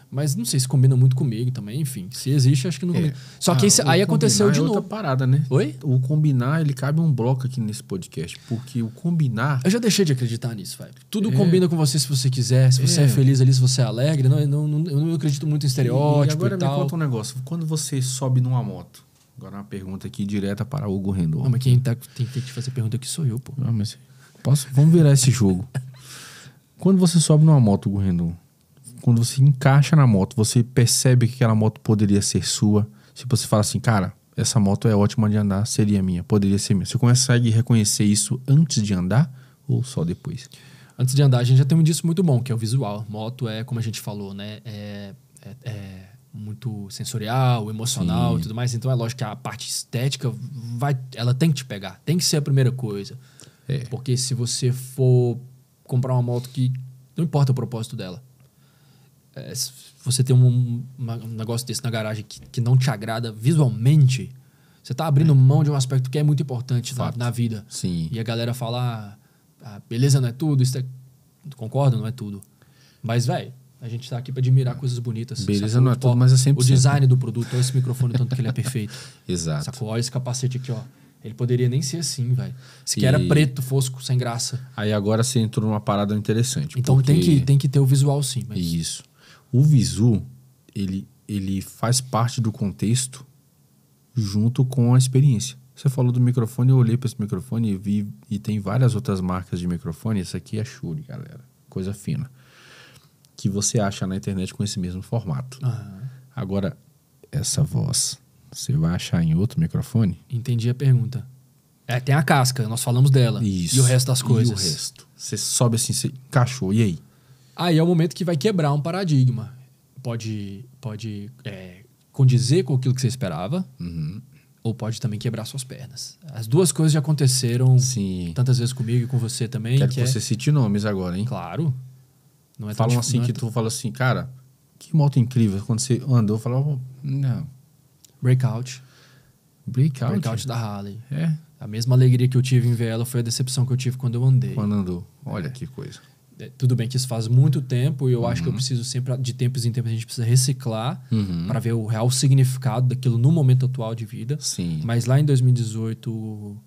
mas não sei se combina muito comigo também, enfim. Se existe, acho que não é. Só ah, que esse, aí aconteceu de é novo. parada, né? Oi? O combinar, ele cabe um bloco aqui nesse podcast, porque o combinar... Eu já deixei de acreditar nisso, vai. Tudo é. combina com você se você quiser, se você é, é feliz ali, se você é alegre. Não, eu não, eu não acredito muito em estereótipo e, e agora me conta um negócio. Quando você sobe numa moto Agora uma pergunta aqui direta para Hugo Renault. Não, mas quem tá, tem que te fazer pergunta aqui sou eu, pô. Não, mas posso, vamos virar esse jogo. Quando você sobe numa moto, Hugo Renault, quando você encaixa na moto, você percebe que aquela moto poderia ser sua. se você fala assim, cara, essa moto é ótima de andar, seria minha, poderia ser minha. Você consegue reconhecer isso antes de andar ou só depois? Antes de andar, a gente já tem um disso muito bom, que é o visual. Moto é, como a gente falou, né? É, é, é muito sensorial, emocional Sim. e tudo mais. Então é lógico que a parte estética vai, ela tem que te pegar, tem que ser a primeira coisa. É. Porque se você for comprar uma moto que não importa o propósito dela, é, se você tem um, uma, um, negócio desse na garagem que, que não te agrada visualmente, você está abrindo é. mão de um aspecto que é muito importante na, na, vida. Sim. E a galera fala, ah, beleza não é tudo, isso é... concordo, não é tudo. Mas, velho, a gente está aqui para admirar coisas bonitas. Assim, Beleza sacou? não é tipo, tudo, mas é sempre. O design do produto, olha esse microfone, tanto que ele é perfeito. Exato. Sacou? Olha esse capacete aqui, ó. Ele poderia nem ser assim, velho. Se e... era preto, fosco, sem graça. Aí agora você entrou numa parada interessante. Então porque... tem, que, tem que ter o visual sim. Mas... Isso. O visu, ele, ele faz parte do contexto junto com a experiência. Você falou do microfone, eu olhei para esse microfone e vi. E tem várias outras marcas de microfone. Esse aqui é Shure, galera. Coisa fina que você acha na internet com esse mesmo formato. Uhum. Agora, essa voz, você vai achar em outro microfone? Entendi a pergunta. É, tem a casca, nós falamos dela. Isso. E o resto das coisas. E o resto. Você sobe assim, você encaixou, e aí? Aí é o momento que vai quebrar um paradigma. Pode, pode é, condizer com aquilo que você esperava, uhum. ou pode também quebrar suas pernas. As duas coisas já aconteceram Sim. tantas vezes comigo e com você também. Quero que, que é você é... cite nomes agora, hein? Claro. Não é Falam assim não é que tu fala assim, cara, que moto incrível. Quando você andou, eu falava, não. Breakout. Breakout? Breakout da Harley. É. A mesma alegria que eu tive em ver ela foi a decepção que eu tive quando eu andei. Quando andou. Olha é. que coisa. É, tudo bem que isso faz muito tempo e eu uhum. acho que eu uhum. preciso sempre, de tempos em tempos, a gente precisa reciclar uhum. para ver o real significado daquilo no momento atual de vida. Sim. Mas lá em 2018,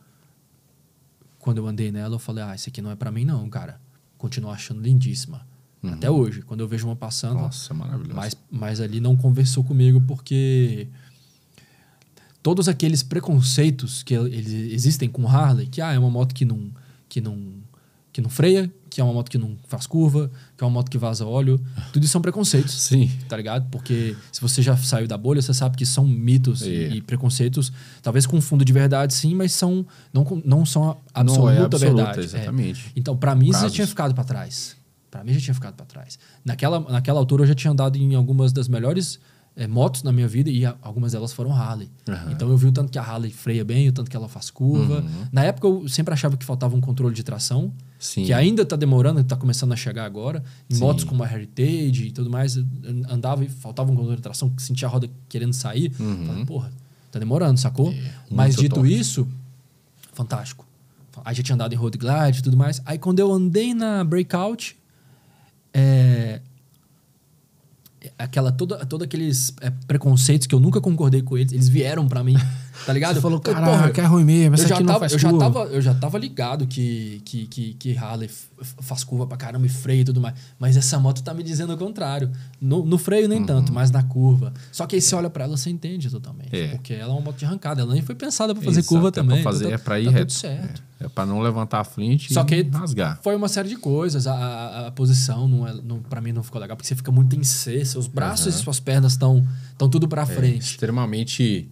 quando eu andei nela, eu falei: ah, isso aqui não é para mim, não, cara. Continuo achando lindíssima. Uhum. Até hoje, quando eu vejo uma passando. Nossa, maravilhoso. Mas, mas ali não conversou comigo porque todos aqueles preconceitos que eles existem com Harley, que ah, é uma moto que não que não que não freia, que é uma moto que não faz curva, que é uma moto que vaza óleo, tudo isso são preconceitos. Sim. Tá ligado? Porque se você já saiu da bolha, você sabe que são mitos é. e preconceitos, talvez com fundo de verdade sim, mas são não não são absoluta, não é absoluta verdade. É. Exatamente. É. Então, para mim, isso já tinha ficado para trás. Para mim já tinha ficado para trás. Naquela, naquela altura eu já tinha andado em algumas das melhores é, motos na minha vida e a, algumas delas foram Harley. Uhum. Então eu vi o tanto que a Harley freia bem, o tanto que ela faz curva. Uhum. Na época eu sempre achava que faltava um controle de tração, Sim. que ainda está demorando, está começando a chegar agora. Em Sim. motos como a Heritage e tudo mais, andava e faltava um controle de tração, sentia a roda querendo sair. Uhum. Falei, porra, tá demorando, sacou? É, Mas dito top. isso, fantástico. Aí já tinha andado em road glide e tudo mais. Aí quando eu andei na Breakout, é, aquela toda, todos aqueles é, preconceitos que eu nunca concordei com eles, eles vieram para mim. Tá ligado? Você falou, cara, que é ruim mesmo, essa eu já aqui tava, eu Já tava, eu já tava ligado que, que, que, que Harley faz curva pra caramba e freio e tudo mais. Mas essa moto tá me dizendo o contrário. No, no freio nem uhum. tanto, mas na curva. Só que aí você olha para ela, você entende totalmente. É. Porque ela é uma moto de arrancada. Ela nem foi pensada para fazer Exato, curva é também. Pra então fazer, então, é pra tá ir tá reto. tudo certo. É, é pra não levantar a flint Só que rasgar. Foi uma série de coisas. A, a, a posição, não é, não, pra mim, não ficou legal. Porque você fica muito em C. Seus braços uhum. e suas pernas estão tudo para é, frente. extremamente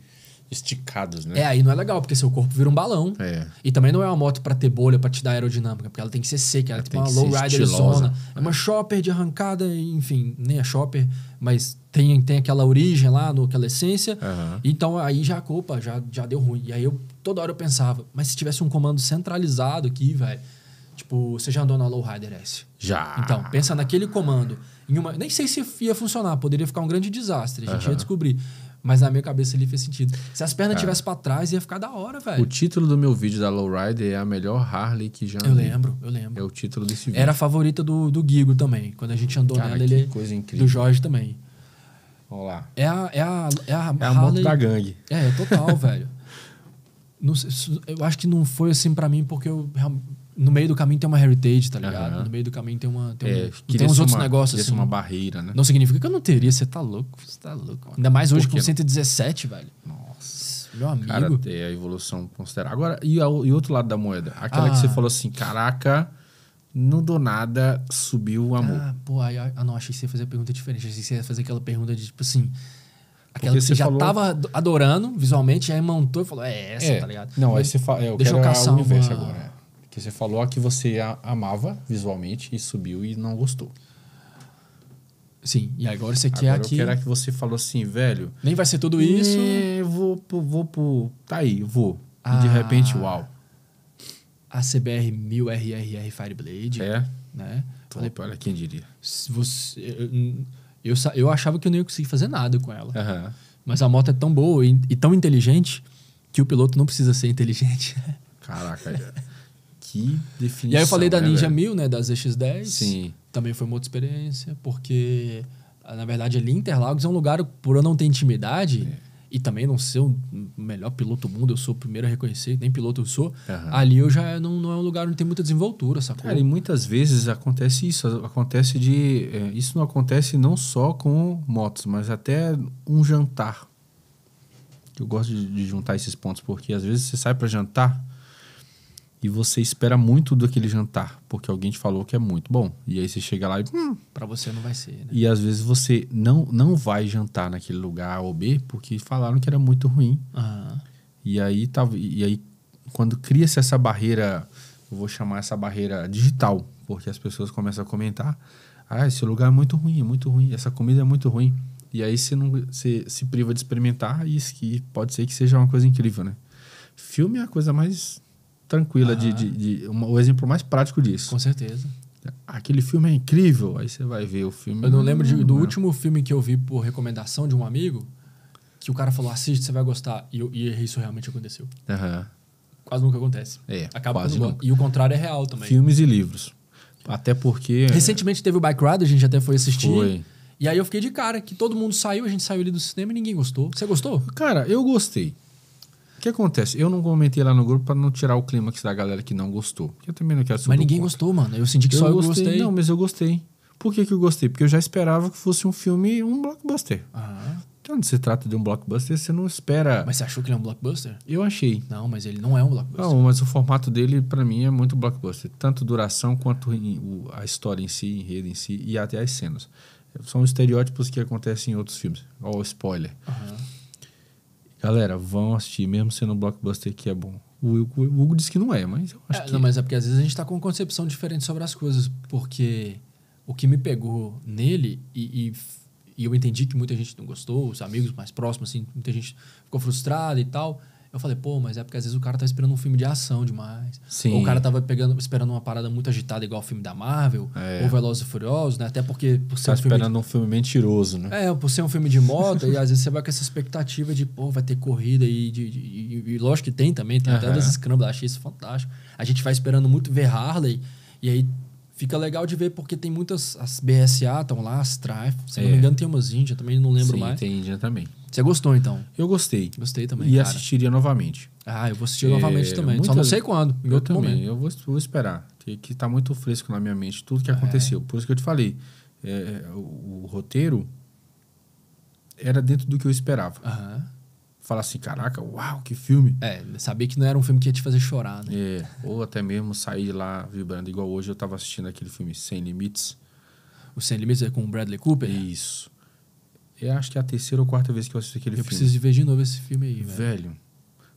esticadas, né? É, aí não é legal, porque seu corpo vira um balão. É. E também não é uma moto para ter bolha, para te dar aerodinâmica, porque ela tem que ser seca, ela, é ela tipo tem uma low rider zona. É. é uma shopper de arrancada, enfim, nem é shopper, mas tem, tem aquela origem lá, no, aquela essência. Uhum. Então aí já culpa, já, já deu ruim. E aí eu toda hora eu pensava, mas se tivesse um comando centralizado aqui, velho. Tipo, você já andou na Low Rider S? Já. Então, pensa naquele comando. Em uma, nem sei se ia funcionar, poderia ficar um grande desastre, a gente uhum. ia descobrir. Mas na minha cabeça ali fez sentido. Se as pernas é. tivessem para trás, ia ficar da hora, velho. O título do meu vídeo da Lowrider é a melhor Harley que já. Eu lembro, eu lembro. É o título desse vídeo. Era a favorita do, do Guigo também. Quando a gente andou Cara, nela, ele. É coisa incrível. Do Jorge também. Vamos lá. É a, é a, é a, é a moto da gangue. É, total, velho. Não, eu acho que não foi assim para mim, porque eu no meio do caminho tem uma heritage, tá ligado? Uhum. No meio do caminho tem uma. Tem, é, tem uns outros uma, negócios assim. uma barreira, né? Não significa que eu não teria, você tá louco, você tá louco. Mano. Ainda mais hoje com 117, velho. Nossa. Meu amigo. Cara, é a evolução considerável. Agora, e, o e outro lado da moeda? Aquela ah. que você ah. falou assim, caraca, não do nada subiu o amor. Ah, pô, aí, ah, não, achei que você ia fazer a pergunta diferente. Achei que você ia fazer aquela pergunta de tipo assim. Aquela Porque que você já falou... tava adorando visualmente, aí montou e falou: é essa, é, tá ligado? Não, aí você fala. É, eu Deixa quero eu caçar a universo uma... agora que você falou a que você a, amava visualmente e subiu e não gostou. Sim, e agora você quer agora aqui. Eu quero é que você falou assim, velho. Nem vai ser tudo isso. É, vou pro, vou Tá aí, vou. Ah, e de ah. repente, uau. A CBR 1000 RRR Fireblade. É. Né? Tô, Falei, olha, quem diria. Você, eu, eu, eu achava que eu não ia conseguir fazer nada com ela. Uhum. Mas a moto é tão boa e, e tão inteligente que o piloto não precisa ser inteligente. Caraca, que definição. E aí eu falei da né, Ninja velho? 1000, né? Das ZX10. Sim. Também foi uma outra experiência, porque, ah, na verdade, ali Interlagos é um lugar, por eu não ter intimidade, é. e também não ser o melhor piloto do mundo, eu sou o primeiro a reconhecer, nem piloto eu sou, uhum. ali eu já não, não é um lugar onde tem muita desenvoltura, sacou? Cara, e muitas vezes acontece isso, acontece de... É, isso não acontece não só com motos, mas até um jantar. Eu gosto de, de juntar esses pontos, porque às vezes você sai para jantar e você espera muito daquele jantar, porque alguém te falou que é muito bom. E aí você chega lá e. Hum, para você não vai ser, né? E às vezes você não, não vai jantar naquele lugar A ou B, porque falaram que era muito ruim. E aí tá E aí, quando cria-se essa barreira, eu vou chamar essa barreira digital, porque as pessoas começam a comentar. Ah, esse lugar é muito ruim, é muito ruim, essa comida é muito ruim. E aí você, não, você se priva de experimentar e isso que pode ser que seja uma coisa incrível, né? Filme é a coisa mais tranquila de, de, de uma, o exemplo mais prático disso. Com certeza. Aquele filme é incrível, aí você vai ver o filme. Eu não lembro de, do é. último filme que eu vi por recomendação de um amigo, que o cara falou: assiste, você vai gostar. E, e isso realmente aconteceu. Uhum. Quase nunca acontece. É, Acaba E o contrário é real também. Filmes e livros. Até porque. Recentemente teve o Bike Ride, a gente até foi assistir. Foi. E aí eu fiquei de cara que todo mundo saiu, a gente saiu ali do cinema e ninguém gostou. Você gostou? Cara, eu gostei que acontece? Eu não comentei lá no grupo para não tirar o clímax da galera que não gostou. eu também não quero Mas ninguém contra. gostou, mano. Eu senti que eu só eu gostei. gostei. Não, mas eu gostei. Por que, que eu gostei? Porque eu já esperava que fosse um filme, um blockbuster. Ah. Quando se trata de um blockbuster, você não espera. Mas você achou que ele é um blockbuster? Eu achei. Não, mas ele não é um blockbuster. Não, mas o formato dele, para mim, é muito blockbuster. Tanto duração quanto a história em si, enredo em si e até as cenas. São estereótipos que acontecem em outros filmes. Olha oh, spoiler. Aham. Galera, vão assistir, mesmo sendo um blockbuster que é bom. O Hugo, disse que não é, mas eu acho é, que. Não, mas é porque às vezes a gente está com uma concepção diferente sobre as coisas, porque o que me pegou nele, e, e, e, eu entendi que muita gente não gostou, os amigos mais próximos, assim, muita gente ficou frustrada e tal. Eu falei, pô, mas é porque às vezes o cara tá esperando um filme de ação demais. Sim. Ou o cara tava pegando, esperando uma parada muito agitada, igual o filme da Marvel, é. ou Velozes e Furiosos, né? Até porque por ser tá um filme esperando de... um filme mentiroso, né? É, por ser um filme de moda, e às vezes você vai com essa expectativa de, pô, vai ter corrida e, de, de, e, e lógico que tem também, tem uhum. até desses crambas, achei isso fantástico. A gente vai esperando muito ver Harley, e aí Fica legal de ver porque tem muitas. As BSA estão lá, as Trife. Se é. não me é. engano, tem umas Índia também, não lembro Sim, mais. Tem Índia também. Você gostou então? Eu gostei. Gostei também. E cara. assistiria novamente. Ah, eu vou assistir é, novamente também. Muita... Só não sei quando. Eu também. Momento. Eu vou, vou esperar. Que, que tá muito fresco na minha mente tudo que é. aconteceu. Por isso que eu te falei. É, o, o roteiro era dentro do que eu esperava. Aham falar assim, caraca, uau, que filme. É, sabia que não era um filme que ia te fazer chorar, né? É, ou até mesmo sair lá vibrando, igual hoje eu tava assistindo aquele filme Sem Limites. O Sem Limites é com o Bradley Cooper? Isso. Eu acho que é a terceira ou quarta vez que eu assisti aquele eu filme. Eu preciso ver de novo esse filme aí, velho. velho.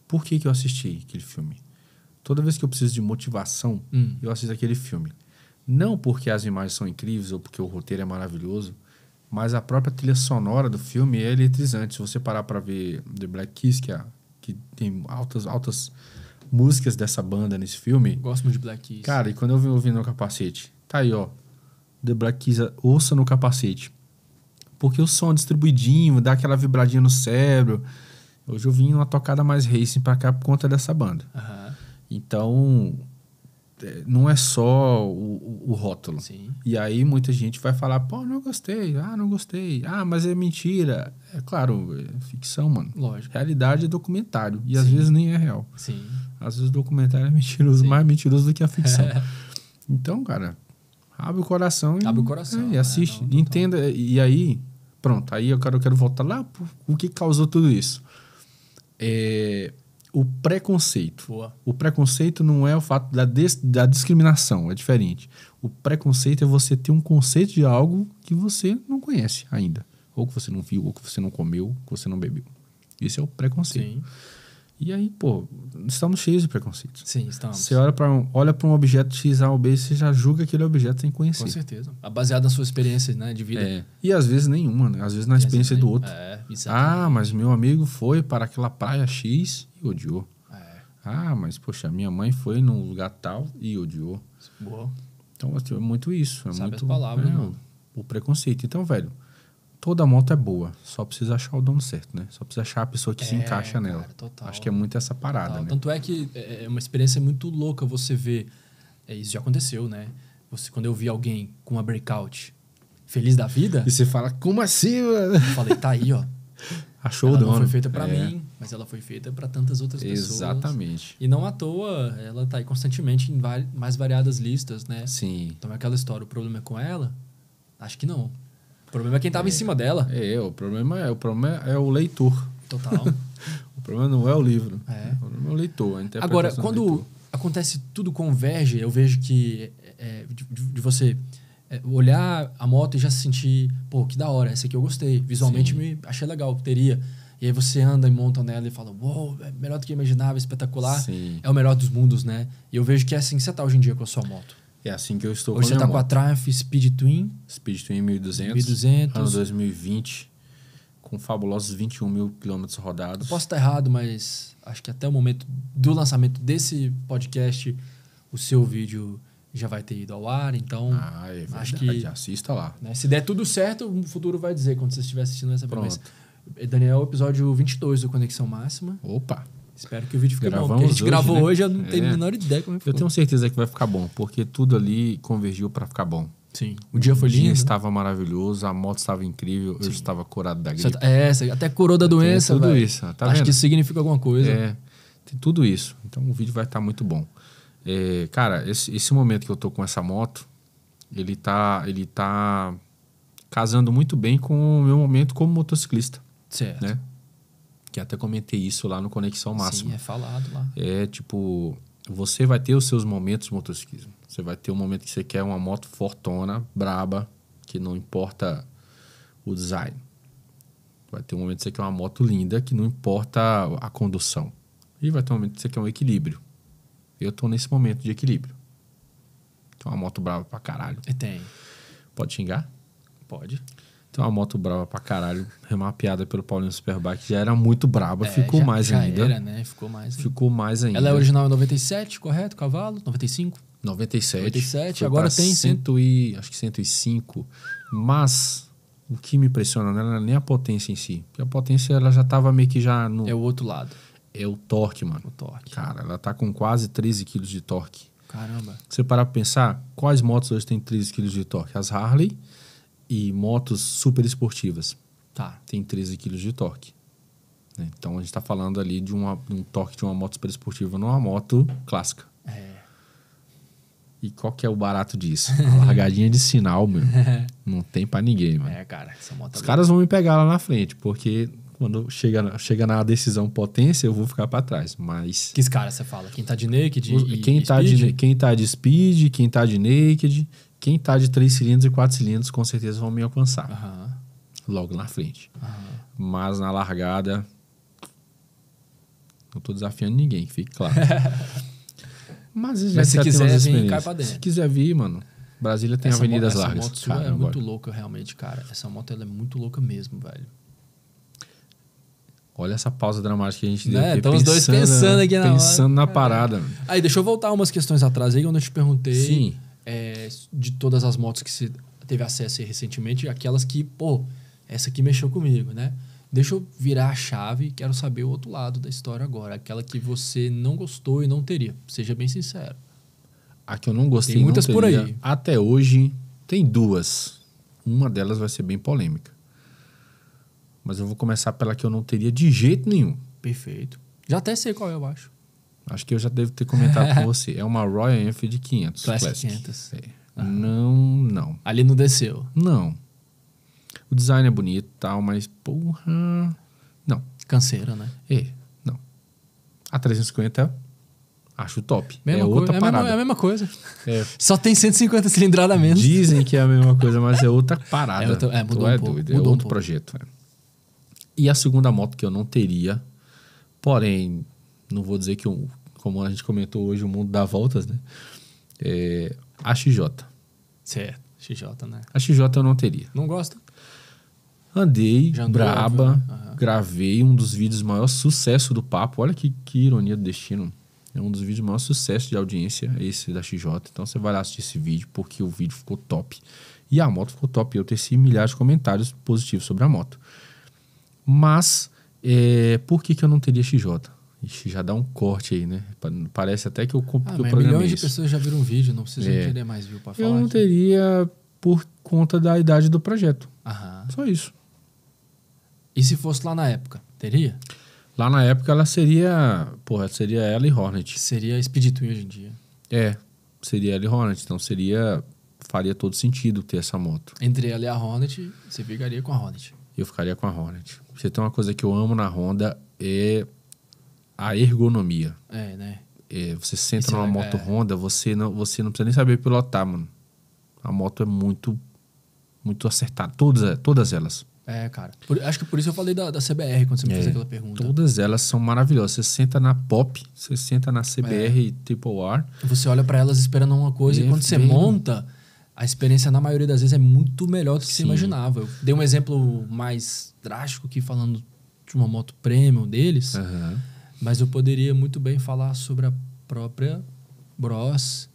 por que, que eu assisti aquele filme? Toda vez que eu preciso de motivação, hum. eu assisto aquele filme. Não porque as imagens são incríveis ou porque o roteiro é maravilhoso, mas a própria trilha sonora do filme é eletrizante. Se você parar para ver The Black Kiss, que, é, que tem altas, altas músicas dessa banda nesse filme. Gosto muito de Black Keys. Cara, e quando eu vim ouvindo no capacete, tá aí, ó. The Black Keys, ouça no capacete. Porque o som é distribuidinho, dá aquela vibradinha no cérebro. Hoje eu vim uma tocada mais racing pra cá por conta dessa banda. Uhum. Então, é, não é só o, o rótulo. Sim. E aí muita gente vai falar, pô, não gostei, ah, não gostei, ah, mas é mentira. É claro, é ficção, mano. Lógico. Realidade é documentário. E Sim. às vezes nem é real. Sim. Às vezes o documentário é mentiroso, Sim. mais mentiroso do que a ficção. É. Então, cara, abre o coração e. Abre o coração. É, e né? assiste. Não, entenda. Não. E aí, pronto, aí eu quero, eu quero voltar lá. O que causou tudo isso? É o preconceito. Boa. O preconceito não é o fato da, da discriminação, é diferente. O preconceito é você ter um conceito de algo que você não conhece ainda. Ou que você não viu, ou que você não comeu, que você não bebeu. esse é o preconceito. Sim. E aí, pô, estamos cheios de preconceitos. Sim, estamos. Você olha para um, olha um objeto X, A ou B, você já julga aquele objeto sem conhecer. Com certeza. Baseado na sua experiência né, de vida. É. E às vezes nenhuma, né? Às vezes na experiência do outro. É, ah, mas meu amigo foi para aquela praia X e odiou. É. Ah, mas poxa, minha mãe foi num lugar tal e odiou. Boa. Então, assim, é muito isso. É Sabe muito, as palavras, é, o, o preconceito. Então, velho, toda moto é boa, só precisa achar o dono certo, né? Só precisa achar a pessoa que é, se encaixa nela. Cara, total, Acho que é muito essa parada, total. né? Tanto é que é, é uma experiência muito louca você ver. É, isso já aconteceu, né? Você, quando eu vi alguém com uma breakout feliz da vida. E você fala, como assim, mano? Eu falei, tá aí, ó. Achou ela o dono. Ela não foi feita para é. mim, mas ela foi feita para tantas outras pessoas. Exatamente. E não à toa, ela tá aí constantemente em mais variadas listas, né? Sim. Então é aquela história, o problema é com ela? Acho que não. O problema é quem tava é. em cima dela. É, o problema é, o problema é o leitor. Total. o problema não é o livro. É. O problema é o leitor, a Agora, quando acontece tudo converge, eu vejo que é, de, de você é, olhar a moto e já se sentir, pô, que da hora, essa aqui eu gostei. Visualmente Sim. me achei legal, teria. E aí você anda e monta nela e fala, uou, wow, é melhor do que eu imaginava, espetacular. Sim. É o melhor dos mundos, né? E eu vejo que é assim que você tá hoje em dia com a sua moto. É assim que eu estou hoje com a Hoje você tá com a Triumph Speed Twin. Speed Twin 1200. 1200. Ano 2020. Com fabulosos 21 mil quilômetros rodados. Eu posso estar tá errado, mas acho que até o momento do lançamento desse podcast, o seu vídeo já vai ter ido ao ar, então. Ah, é acho que assista lá. Né, se der tudo certo, o futuro vai dizer quando você estiver assistindo essa promessa. É, Daniel, episódio 22 do Conexão Máxima. Opa! Espero que o vídeo fique Gravamos bom. Porque a gente hoje, gravou né? hoje, eu não é. tenho a menor ideia como é ficou. Eu tenho certeza que vai ficar bom, porque tudo ali convergiu para ficar bom. Sim. O dia foi lindo. O né? dia estava maravilhoso, a moto estava incrível, Sim. eu estava curado da tá- gripe. Tá, é, até curou da é, doença, Tudo véio. isso, tá Acho vendo? que significa alguma coisa. É, tem tudo isso. Então o vídeo vai estar tá muito bom. É, cara, esse, esse momento que eu tô com essa moto, ele tá, ele tá casando muito bem com o meu momento como motociclista. Certo. Né? Que até comentei isso lá no Conexão Máxima. Sim, é falado lá. É tipo, você vai ter os seus momentos de motociclismo. Você vai ter um momento que você quer uma moto fortona, braba, que não importa o design. Vai ter um momento que você quer uma moto linda, que não importa a condução. E vai ter um momento que você quer um equilíbrio. Eu tô nesse momento de equilíbrio. Então, uma moto brava pra caralho. E tem. Pode xingar? Pode. Então, uma moto brava pra caralho, remapeada pelo Paulinho Superbike, já era muito brava, é, ficou já, mais já ainda. Era, né? Ficou mais. Ainda. Ficou mais ainda. Ela é original em 97, correto? Cavalo? 95? 97. 97, agora tem. 100 e, acho que 105. Mas o que me impressiona não é nem a potência em si. Porque a potência ela já estava meio que já no. É o outro lado. É o torque, mano. O torque. Cara, ela tá com quase 13 quilos de torque. Caramba. Se você parar pra pensar, quais motos hoje têm 13 quilos de torque? As Harley e motos super esportivas. Tá. Tem 13 quilos de torque. Né? Então a gente está falando ali de, uma, de um torque de uma moto super esportiva numa moto clássica. É. E qual que é o barato disso? A largadinha de sinal, meu. Não tem para ninguém, mano. É, cara. Os é caras vão me pegar lá na frente, porque quando chega, chega na decisão potência, eu vou ficar para trás. Mas. Que cara você fala? Quem tá de naked? e, quem, e tá speed? De, quem tá de speed, quem tá de naked, quem tá de 3 cilindros e 4 cilindros, com certeza vão me alcançar. Uhum. Logo na frente. Uhum. Mas na largada. Não tô desafiando ninguém, fique claro. Mas, Mas se quiser vir, cai pra dentro. Se quiser vir, mano. Brasília tem essa avenidas moto, largas. Essa moto cara, é muito louca, realmente, cara. Essa moto ela é muito louca mesmo, velho. Olha essa pausa dramática que a gente deu. É, estamos pensando, os dois pensando aqui na Pensando hora. na é. parada. Aí, deixa eu voltar umas questões atrás aí, quando eu te perguntei Sim. É, de todas as motos que você teve acesso aí recentemente, aquelas que, pô, essa aqui mexeu comigo, né? Deixa eu virar a chave quero saber o outro lado da história agora. Aquela que você não gostou e não teria. Seja bem sincero. A que eu não gostei. Tem muitas por aí. Até hoje, tem duas. Uma delas vai ser bem polêmica. Mas eu vou começar pela que eu não teria de jeito nenhum. Perfeito. Já até sei qual é, eu acho. Acho que eu já devo ter comentado com você. É uma Royal Enfield 500. Classic, Classic. 500. É. Ah. Não, não. Ali não desceu. Não. O design é bonito e tal, mas porra... Não. Canseira, né? É, não. A 350 acho top. É mesma é outra coisa. parada. É a mesma, coisa. É. Só tem 150 cilindrada menos. Dizem que é a mesma coisa, mas é outra parada. É, outra, é mudou tu é um é pouco. Doido. Mudou é outro um projeto. É. E a segunda moto que eu não teria, porém, não vou dizer que, um, como a gente comentou hoje, o mundo dá voltas, né? É, a XJ. Certo, XJ, né? A XJ eu não teria. Não gosta? Andei, andou, braba, uhum. gravei um dos vídeos maior sucesso do papo. Olha que, que ironia do destino. É um dos vídeos maior sucesso de audiência, esse da XJ. Então você vai lá assistir esse vídeo, porque o vídeo ficou top. E a moto ficou top. Eu teci milhares de comentários positivos sobre a moto. Mas é, por que, que eu não teria XJ? Ixi, já dá um corte aí, né? Parece até que eu, ah, que eu milhões isso. de pessoas já viram o vídeo, não precisa é. entender mais, viu? Pra falar eu não aqui. teria por conta da idade do projeto. Aham. Só isso. E se fosse lá na época, teria? Lá na época ela seria. Porra, seria ela e Hornet. Seria Speed Twin hoje em dia. É, seria ela e Hornet. Então seria. Faria todo sentido ter essa moto. Entre ela e a Hornet, você ficaria com a Hornet eu ficaria com a Hornet. Você tem uma coisa que eu amo na Honda é a ergonomia. É, né? É, você senta numa é, moto é. Honda, você não, você não precisa nem saber pilotar, mano. A moto é muito muito acertada. Todas, todas elas. É, cara. Por, acho que por isso eu falei da, da CBR quando você me é, fez aquela pergunta. Todas elas são maravilhosas. Você senta na Pop, você senta na CBR é. Triple R. Você olha para elas esperando uma coisa e quando você monta, a experiência, na maioria das vezes, é muito melhor do que Sim. você imaginava. Eu dei um exemplo mais drástico aqui, falando de uma moto premium deles, uhum. mas eu poderia muito bem falar sobre a própria Bros,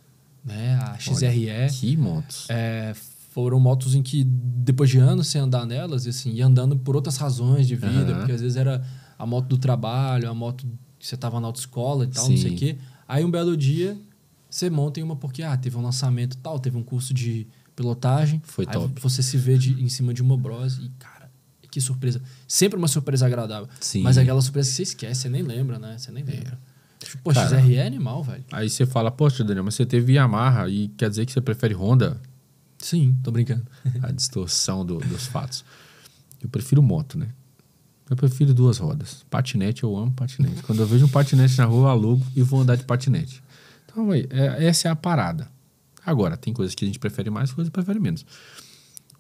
né, a XRE. Olha, que motos. É, foram motos em que, depois de anos sem andar nelas, assim, e andando por outras razões de vida, uhum. porque às vezes era a moto do trabalho, a moto que você estava na autoescola e tal, Sim. não sei o quê. Aí um belo dia você monta em uma porque, ah, teve um lançamento tal, teve um curso de pilotagem. Foi top. Você se vê de, em cima de uma bros e, cara, que surpresa. Sempre uma surpresa agradável. Sim. Mas é aquela surpresa que você esquece, você nem lembra, né? Você nem lembra. É. Tipo, poxa, cara, XRE é animal, velho. Aí você fala, poxa, Daniel, mas você teve Yamaha e quer dizer que você prefere Honda? Sim, tô brincando. A distorção do, dos fatos. Eu prefiro moto, né? Eu prefiro duas rodas. Patinete, eu amo patinete. Quando eu vejo um patinete na rua, eu alugo e vou andar de patinete. Então, aí, é, essa é a parada. Agora, tem coisas que a gente prefere mais, coisas que prefere menos.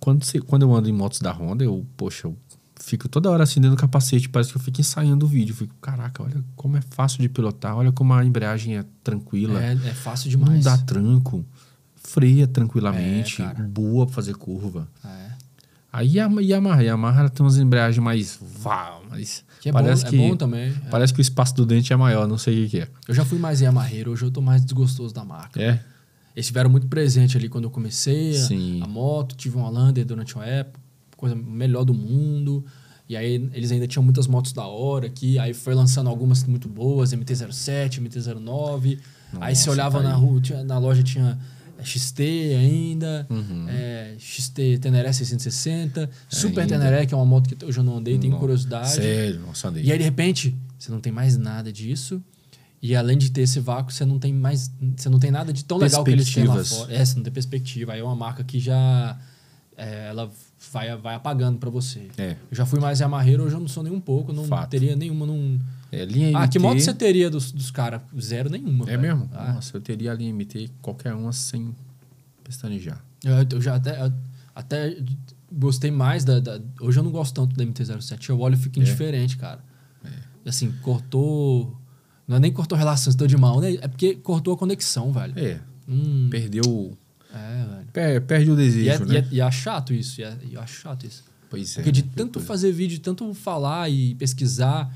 Quando, quando eu ando em motos da Honda, eu, poxa, eu fico toda hora acendendo o capacete, parece que eu fico ensaiando o vídeo. Fico, caraca, olha como é fácil de pilotar, olha como a embreagem é tranquila. É, é fácil demais. Não dá tranco, freia tranquilamente, é, boa pra fazer curva. É. Aí a Yamaha, a Yamaha tem umas embreagens mais, vá, mais que é parece bom, que, é bom é também. É. Parece que o espaço do dente é maior, não sei o que é. Eu já fui mais Amarreiro hoje eu tô mais desgostoso da marca. É. Eles tiveram muito presente ali quando eu comecei a, a, moto, tive uma Lander durante uma época, coisa melhor do mundo. E aí eles ainda tinham muitas motos da hora aqui, aí foi lançando algumas muito boas, MT-07, MT-09. Aí você olhava tá na rua, tinha, na loja tinha XT ainda, uhum. é, XT Teneré 660, Super ainda. Teneré, que é uma moto que eu já não andei, tenho curiosidade. Sério, nossa, andei. E aí, de repente, você não tem mais nada disso. E além de ter esse vácuo, você não tem mais. Você não tem nada de tão legal que eles têm lá fora. É, você não tem perspectiva. Aí é uma marca que já. É, ela vai, vai apagando para você. É. Eu já fui mais amarreiro, hoje eu não sou nem um pouco, não Fato. teria nenhuma. Não, é, linha MT. Ah, que moto você teria dos, dos caras? Zero nenhuma. É velho. mesmo? Ah. Nossa, eu teria a linha MT, qualquer uma sem pestanejar. Eu, eu já até, eu, até gostei mais da, da, Hoje eu não gosto tanto da MT-07. Eu olho e fico é. indiferente, cara. É. Assim, cortou. Não é nem cortou relação, estou de mal, né? É porque cortou a conexão, velho. É. Hum. Perdeu. É, velho. perde o desejo, e é, né? E, é, e chato isso. E, e acho chato isso. Pois Porque é. Porque de né? tanto fazer vídeo, de tanto falar e pesquisar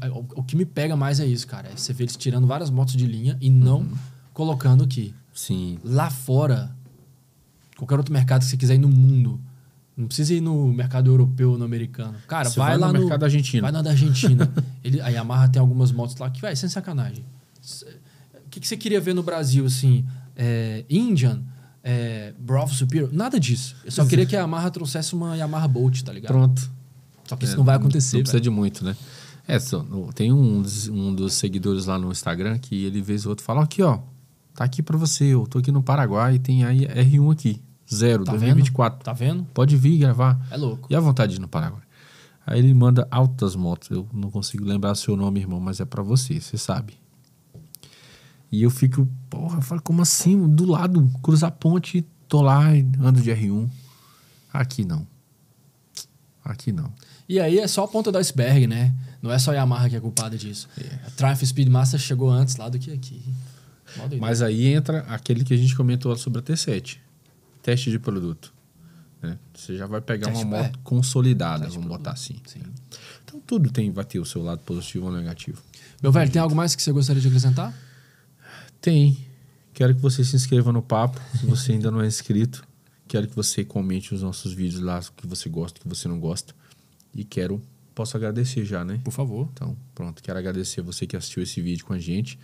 é, o que me pega mais é isso, cara. É você vê eles tirando várias motos de linha e não uhum. colocando aqui. Sim. Lá fora, qualquer outro mercado que você quiser ir no mundo, não precisa ir no mercado europeu ou no americano. Cara, vai, vai, lá no, no mercado argentino. Vai na da Argentina. Ele, a Yamaha tem algumas motos lá que, vai, sem sacanagem. É, o que, que você queria ver no Brasil, assim? É, Indian? É, Broth Superior? Nada disso. Eu só queria que a Yamaha trouxesse uma Yamaha Bolt, tá ligado? Pronto. Só que é, isso não vai acontecer. Não precisa velho. de muito, né? É, tem um, um dos seguidores lá no Instagram que ele vez o outro fala, aqui ó, tá aqui para você, eu tô aqui no Paraguai e tem aí R1 aqui, zero, tá 2024. Vendo? Tá vendo? Pode vir gravar. É louco. E à vontade de ir no Paraguai. Aí ele manda altas motos, eu não consigo lembrar seu nome, irmão, mas é para você, você sabe. E eu fico, porra, eu falo, como assim? Do lado, cruzar a ponte, tô lá, ando de R1. Aqui não. Aqui não. E aí é só a ponta do iceberg, né? Não é só a Yamaha que é culpada disso. É. A Triumph Speedmaster chegou antes lá do que aqui. Mas aí entra aquele que a gente comentou sobre a T7. Teste de produto. Né? Você já vai pegar Teste uma moto consolidada, Teste vamos botar assim. Né? Sim. Então tudo tem, vai ter o seu lado positivo ou negativo. Meu velho, tem algo mais que você gostaria de acrescentar? Tem. Quero que você se inscreva no papo, se você ainda não é inscrito. Quero que você comente os nossos vídeos lá, o que você gosta, o que você não gosta. E quero, posso agradecer já, né? Por favor. Então, pronto. Quero agradecer você que assistiu esse vídeo com a gente.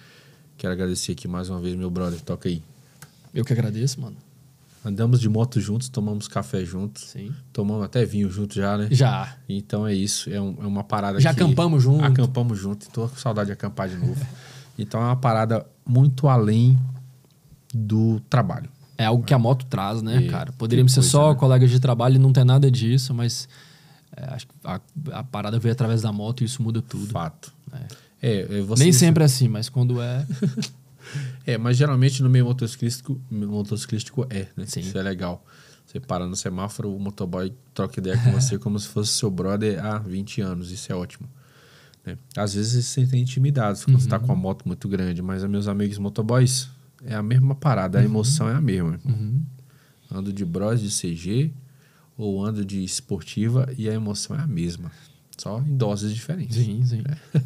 Quero agradecer aqui mais uma vez, meu brother. Toca aí. Eu que agradeço, mano. Andamos de moto juntos, tomamos café juntos. Sim. Tomamos até vinho junto já, né? Já. Então é isso. É, um, é uma parada já que... acampamos juntos Acampamos juntos Tô com saudade de acampar de novo. então é uma parada muito além do trabalho. É algo que a moto traz, né, e é, cara? Poderíamos ser coisa, só né? colegas de trabalho e não ter nada disso, mas é, acho que a, a, parada veio através da moto e isso muda tudo. Fato. É. é, é Nem sempre é assim, mas quando é. é, mas geralmente no meio motociclístico, motociclístico é, né? Sim. Isso é legal. Você para no semáforo, o motoboy troca ideia com você como se fosse seu brother há 20 anos. Isso é ótimo. Né? Às vezes você tem intimidado quando tá uhum. você está com uma moto muito grande, mas é, meus amigos motoboys é a mesma parada, a uhum. emoção é a mesma. Uhum. Ando de bros, de CG, ou ando de esportiva e a emoção é a mesma, só em doses diferentes. Sim, sim. É.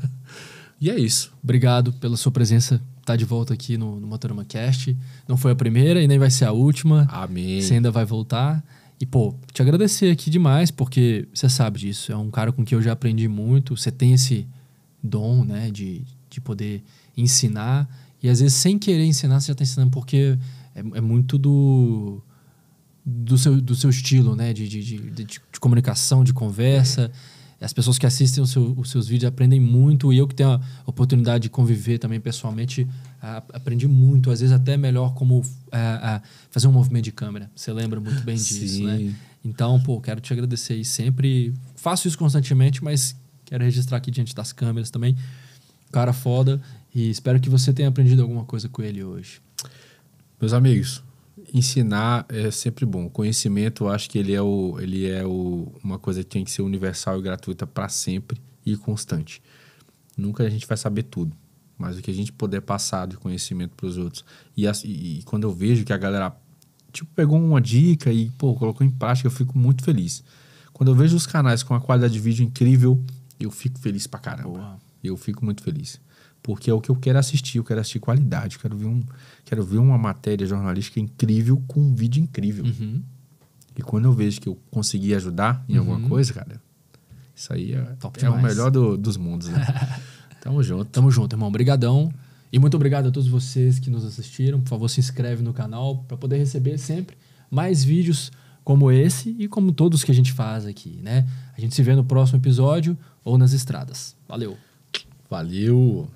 e é isso. Obrigado pela sua presença. Tá de volta aqui no, no Motorama Cast. Não foi a primeira e nem vai ser a última. Amém. Você ainda vai voltar. E, pô, te agradecer aqui demais, porque você sabe disso. É um cara com quem eu já aprendi muito. Você tem esse dom, né, de, de poder ensinar. E às vezes, sem querer ensinar, você já está ensinando, porque é, é muito do do seu, do seu estilo, né? De, de, de, de comunicação, de conversa. As pessoas que assistem seu, os seus vídeos aprendem muito. E eu que tenho a oportunidade de conviver também pessoalmente, a, aprendi muito. Às vezes até melhor como a, é, a é, fazer um movimento de câmera. Você lembra muito bem disso, Sim. né? Então, pô, quero te agradecer aí sempre. Faço isso constantemente, mas quero registrar aqui diante das câmeras também. Cara foda. E espero que você tenha aprendido alguma coisa com ele hoje. Meus amigos, ensinar é sempre bom. conhecimento, eu acho que ele é, o, ele é o, uma coisa que tem que ser universal e gratuita para sempre e constante. Nunca a gente vai saber tudo, mas o que a gente puder passar de conhecimento para os outros. E, as, e, e, quando eu vejo que a galera tipo, pegou uma dica e pô, colocou em prática, eu fico muito feliz. Quando eu vejo os canais com uma qualidade de vídeo incrível, eu fico feliz pra caramba. Boa. Eu fico muito feliz porque é o que eu quero assistir, eu quero assistir qualidade, eu quero ver, um, quero ver uma matéria jornalística incrível com um vídeo incrível. Uhum. E quando eu vejo que eu consegui ajudar em uhum. alguma coisa, cara, isso aí é, é o melhor do, dos mundos, né? Tamo junto. Tamo junto, irmão. Obrigadão. E muito obrigado a todos vocês que nos assistiram. Por favor, se inscreve no canal para poder receber sempre mais vídeos como esse e como todos que a gente faz aqui, né? A gente se vê no próximo episódio ou nas estradas. Valeu. Valeu.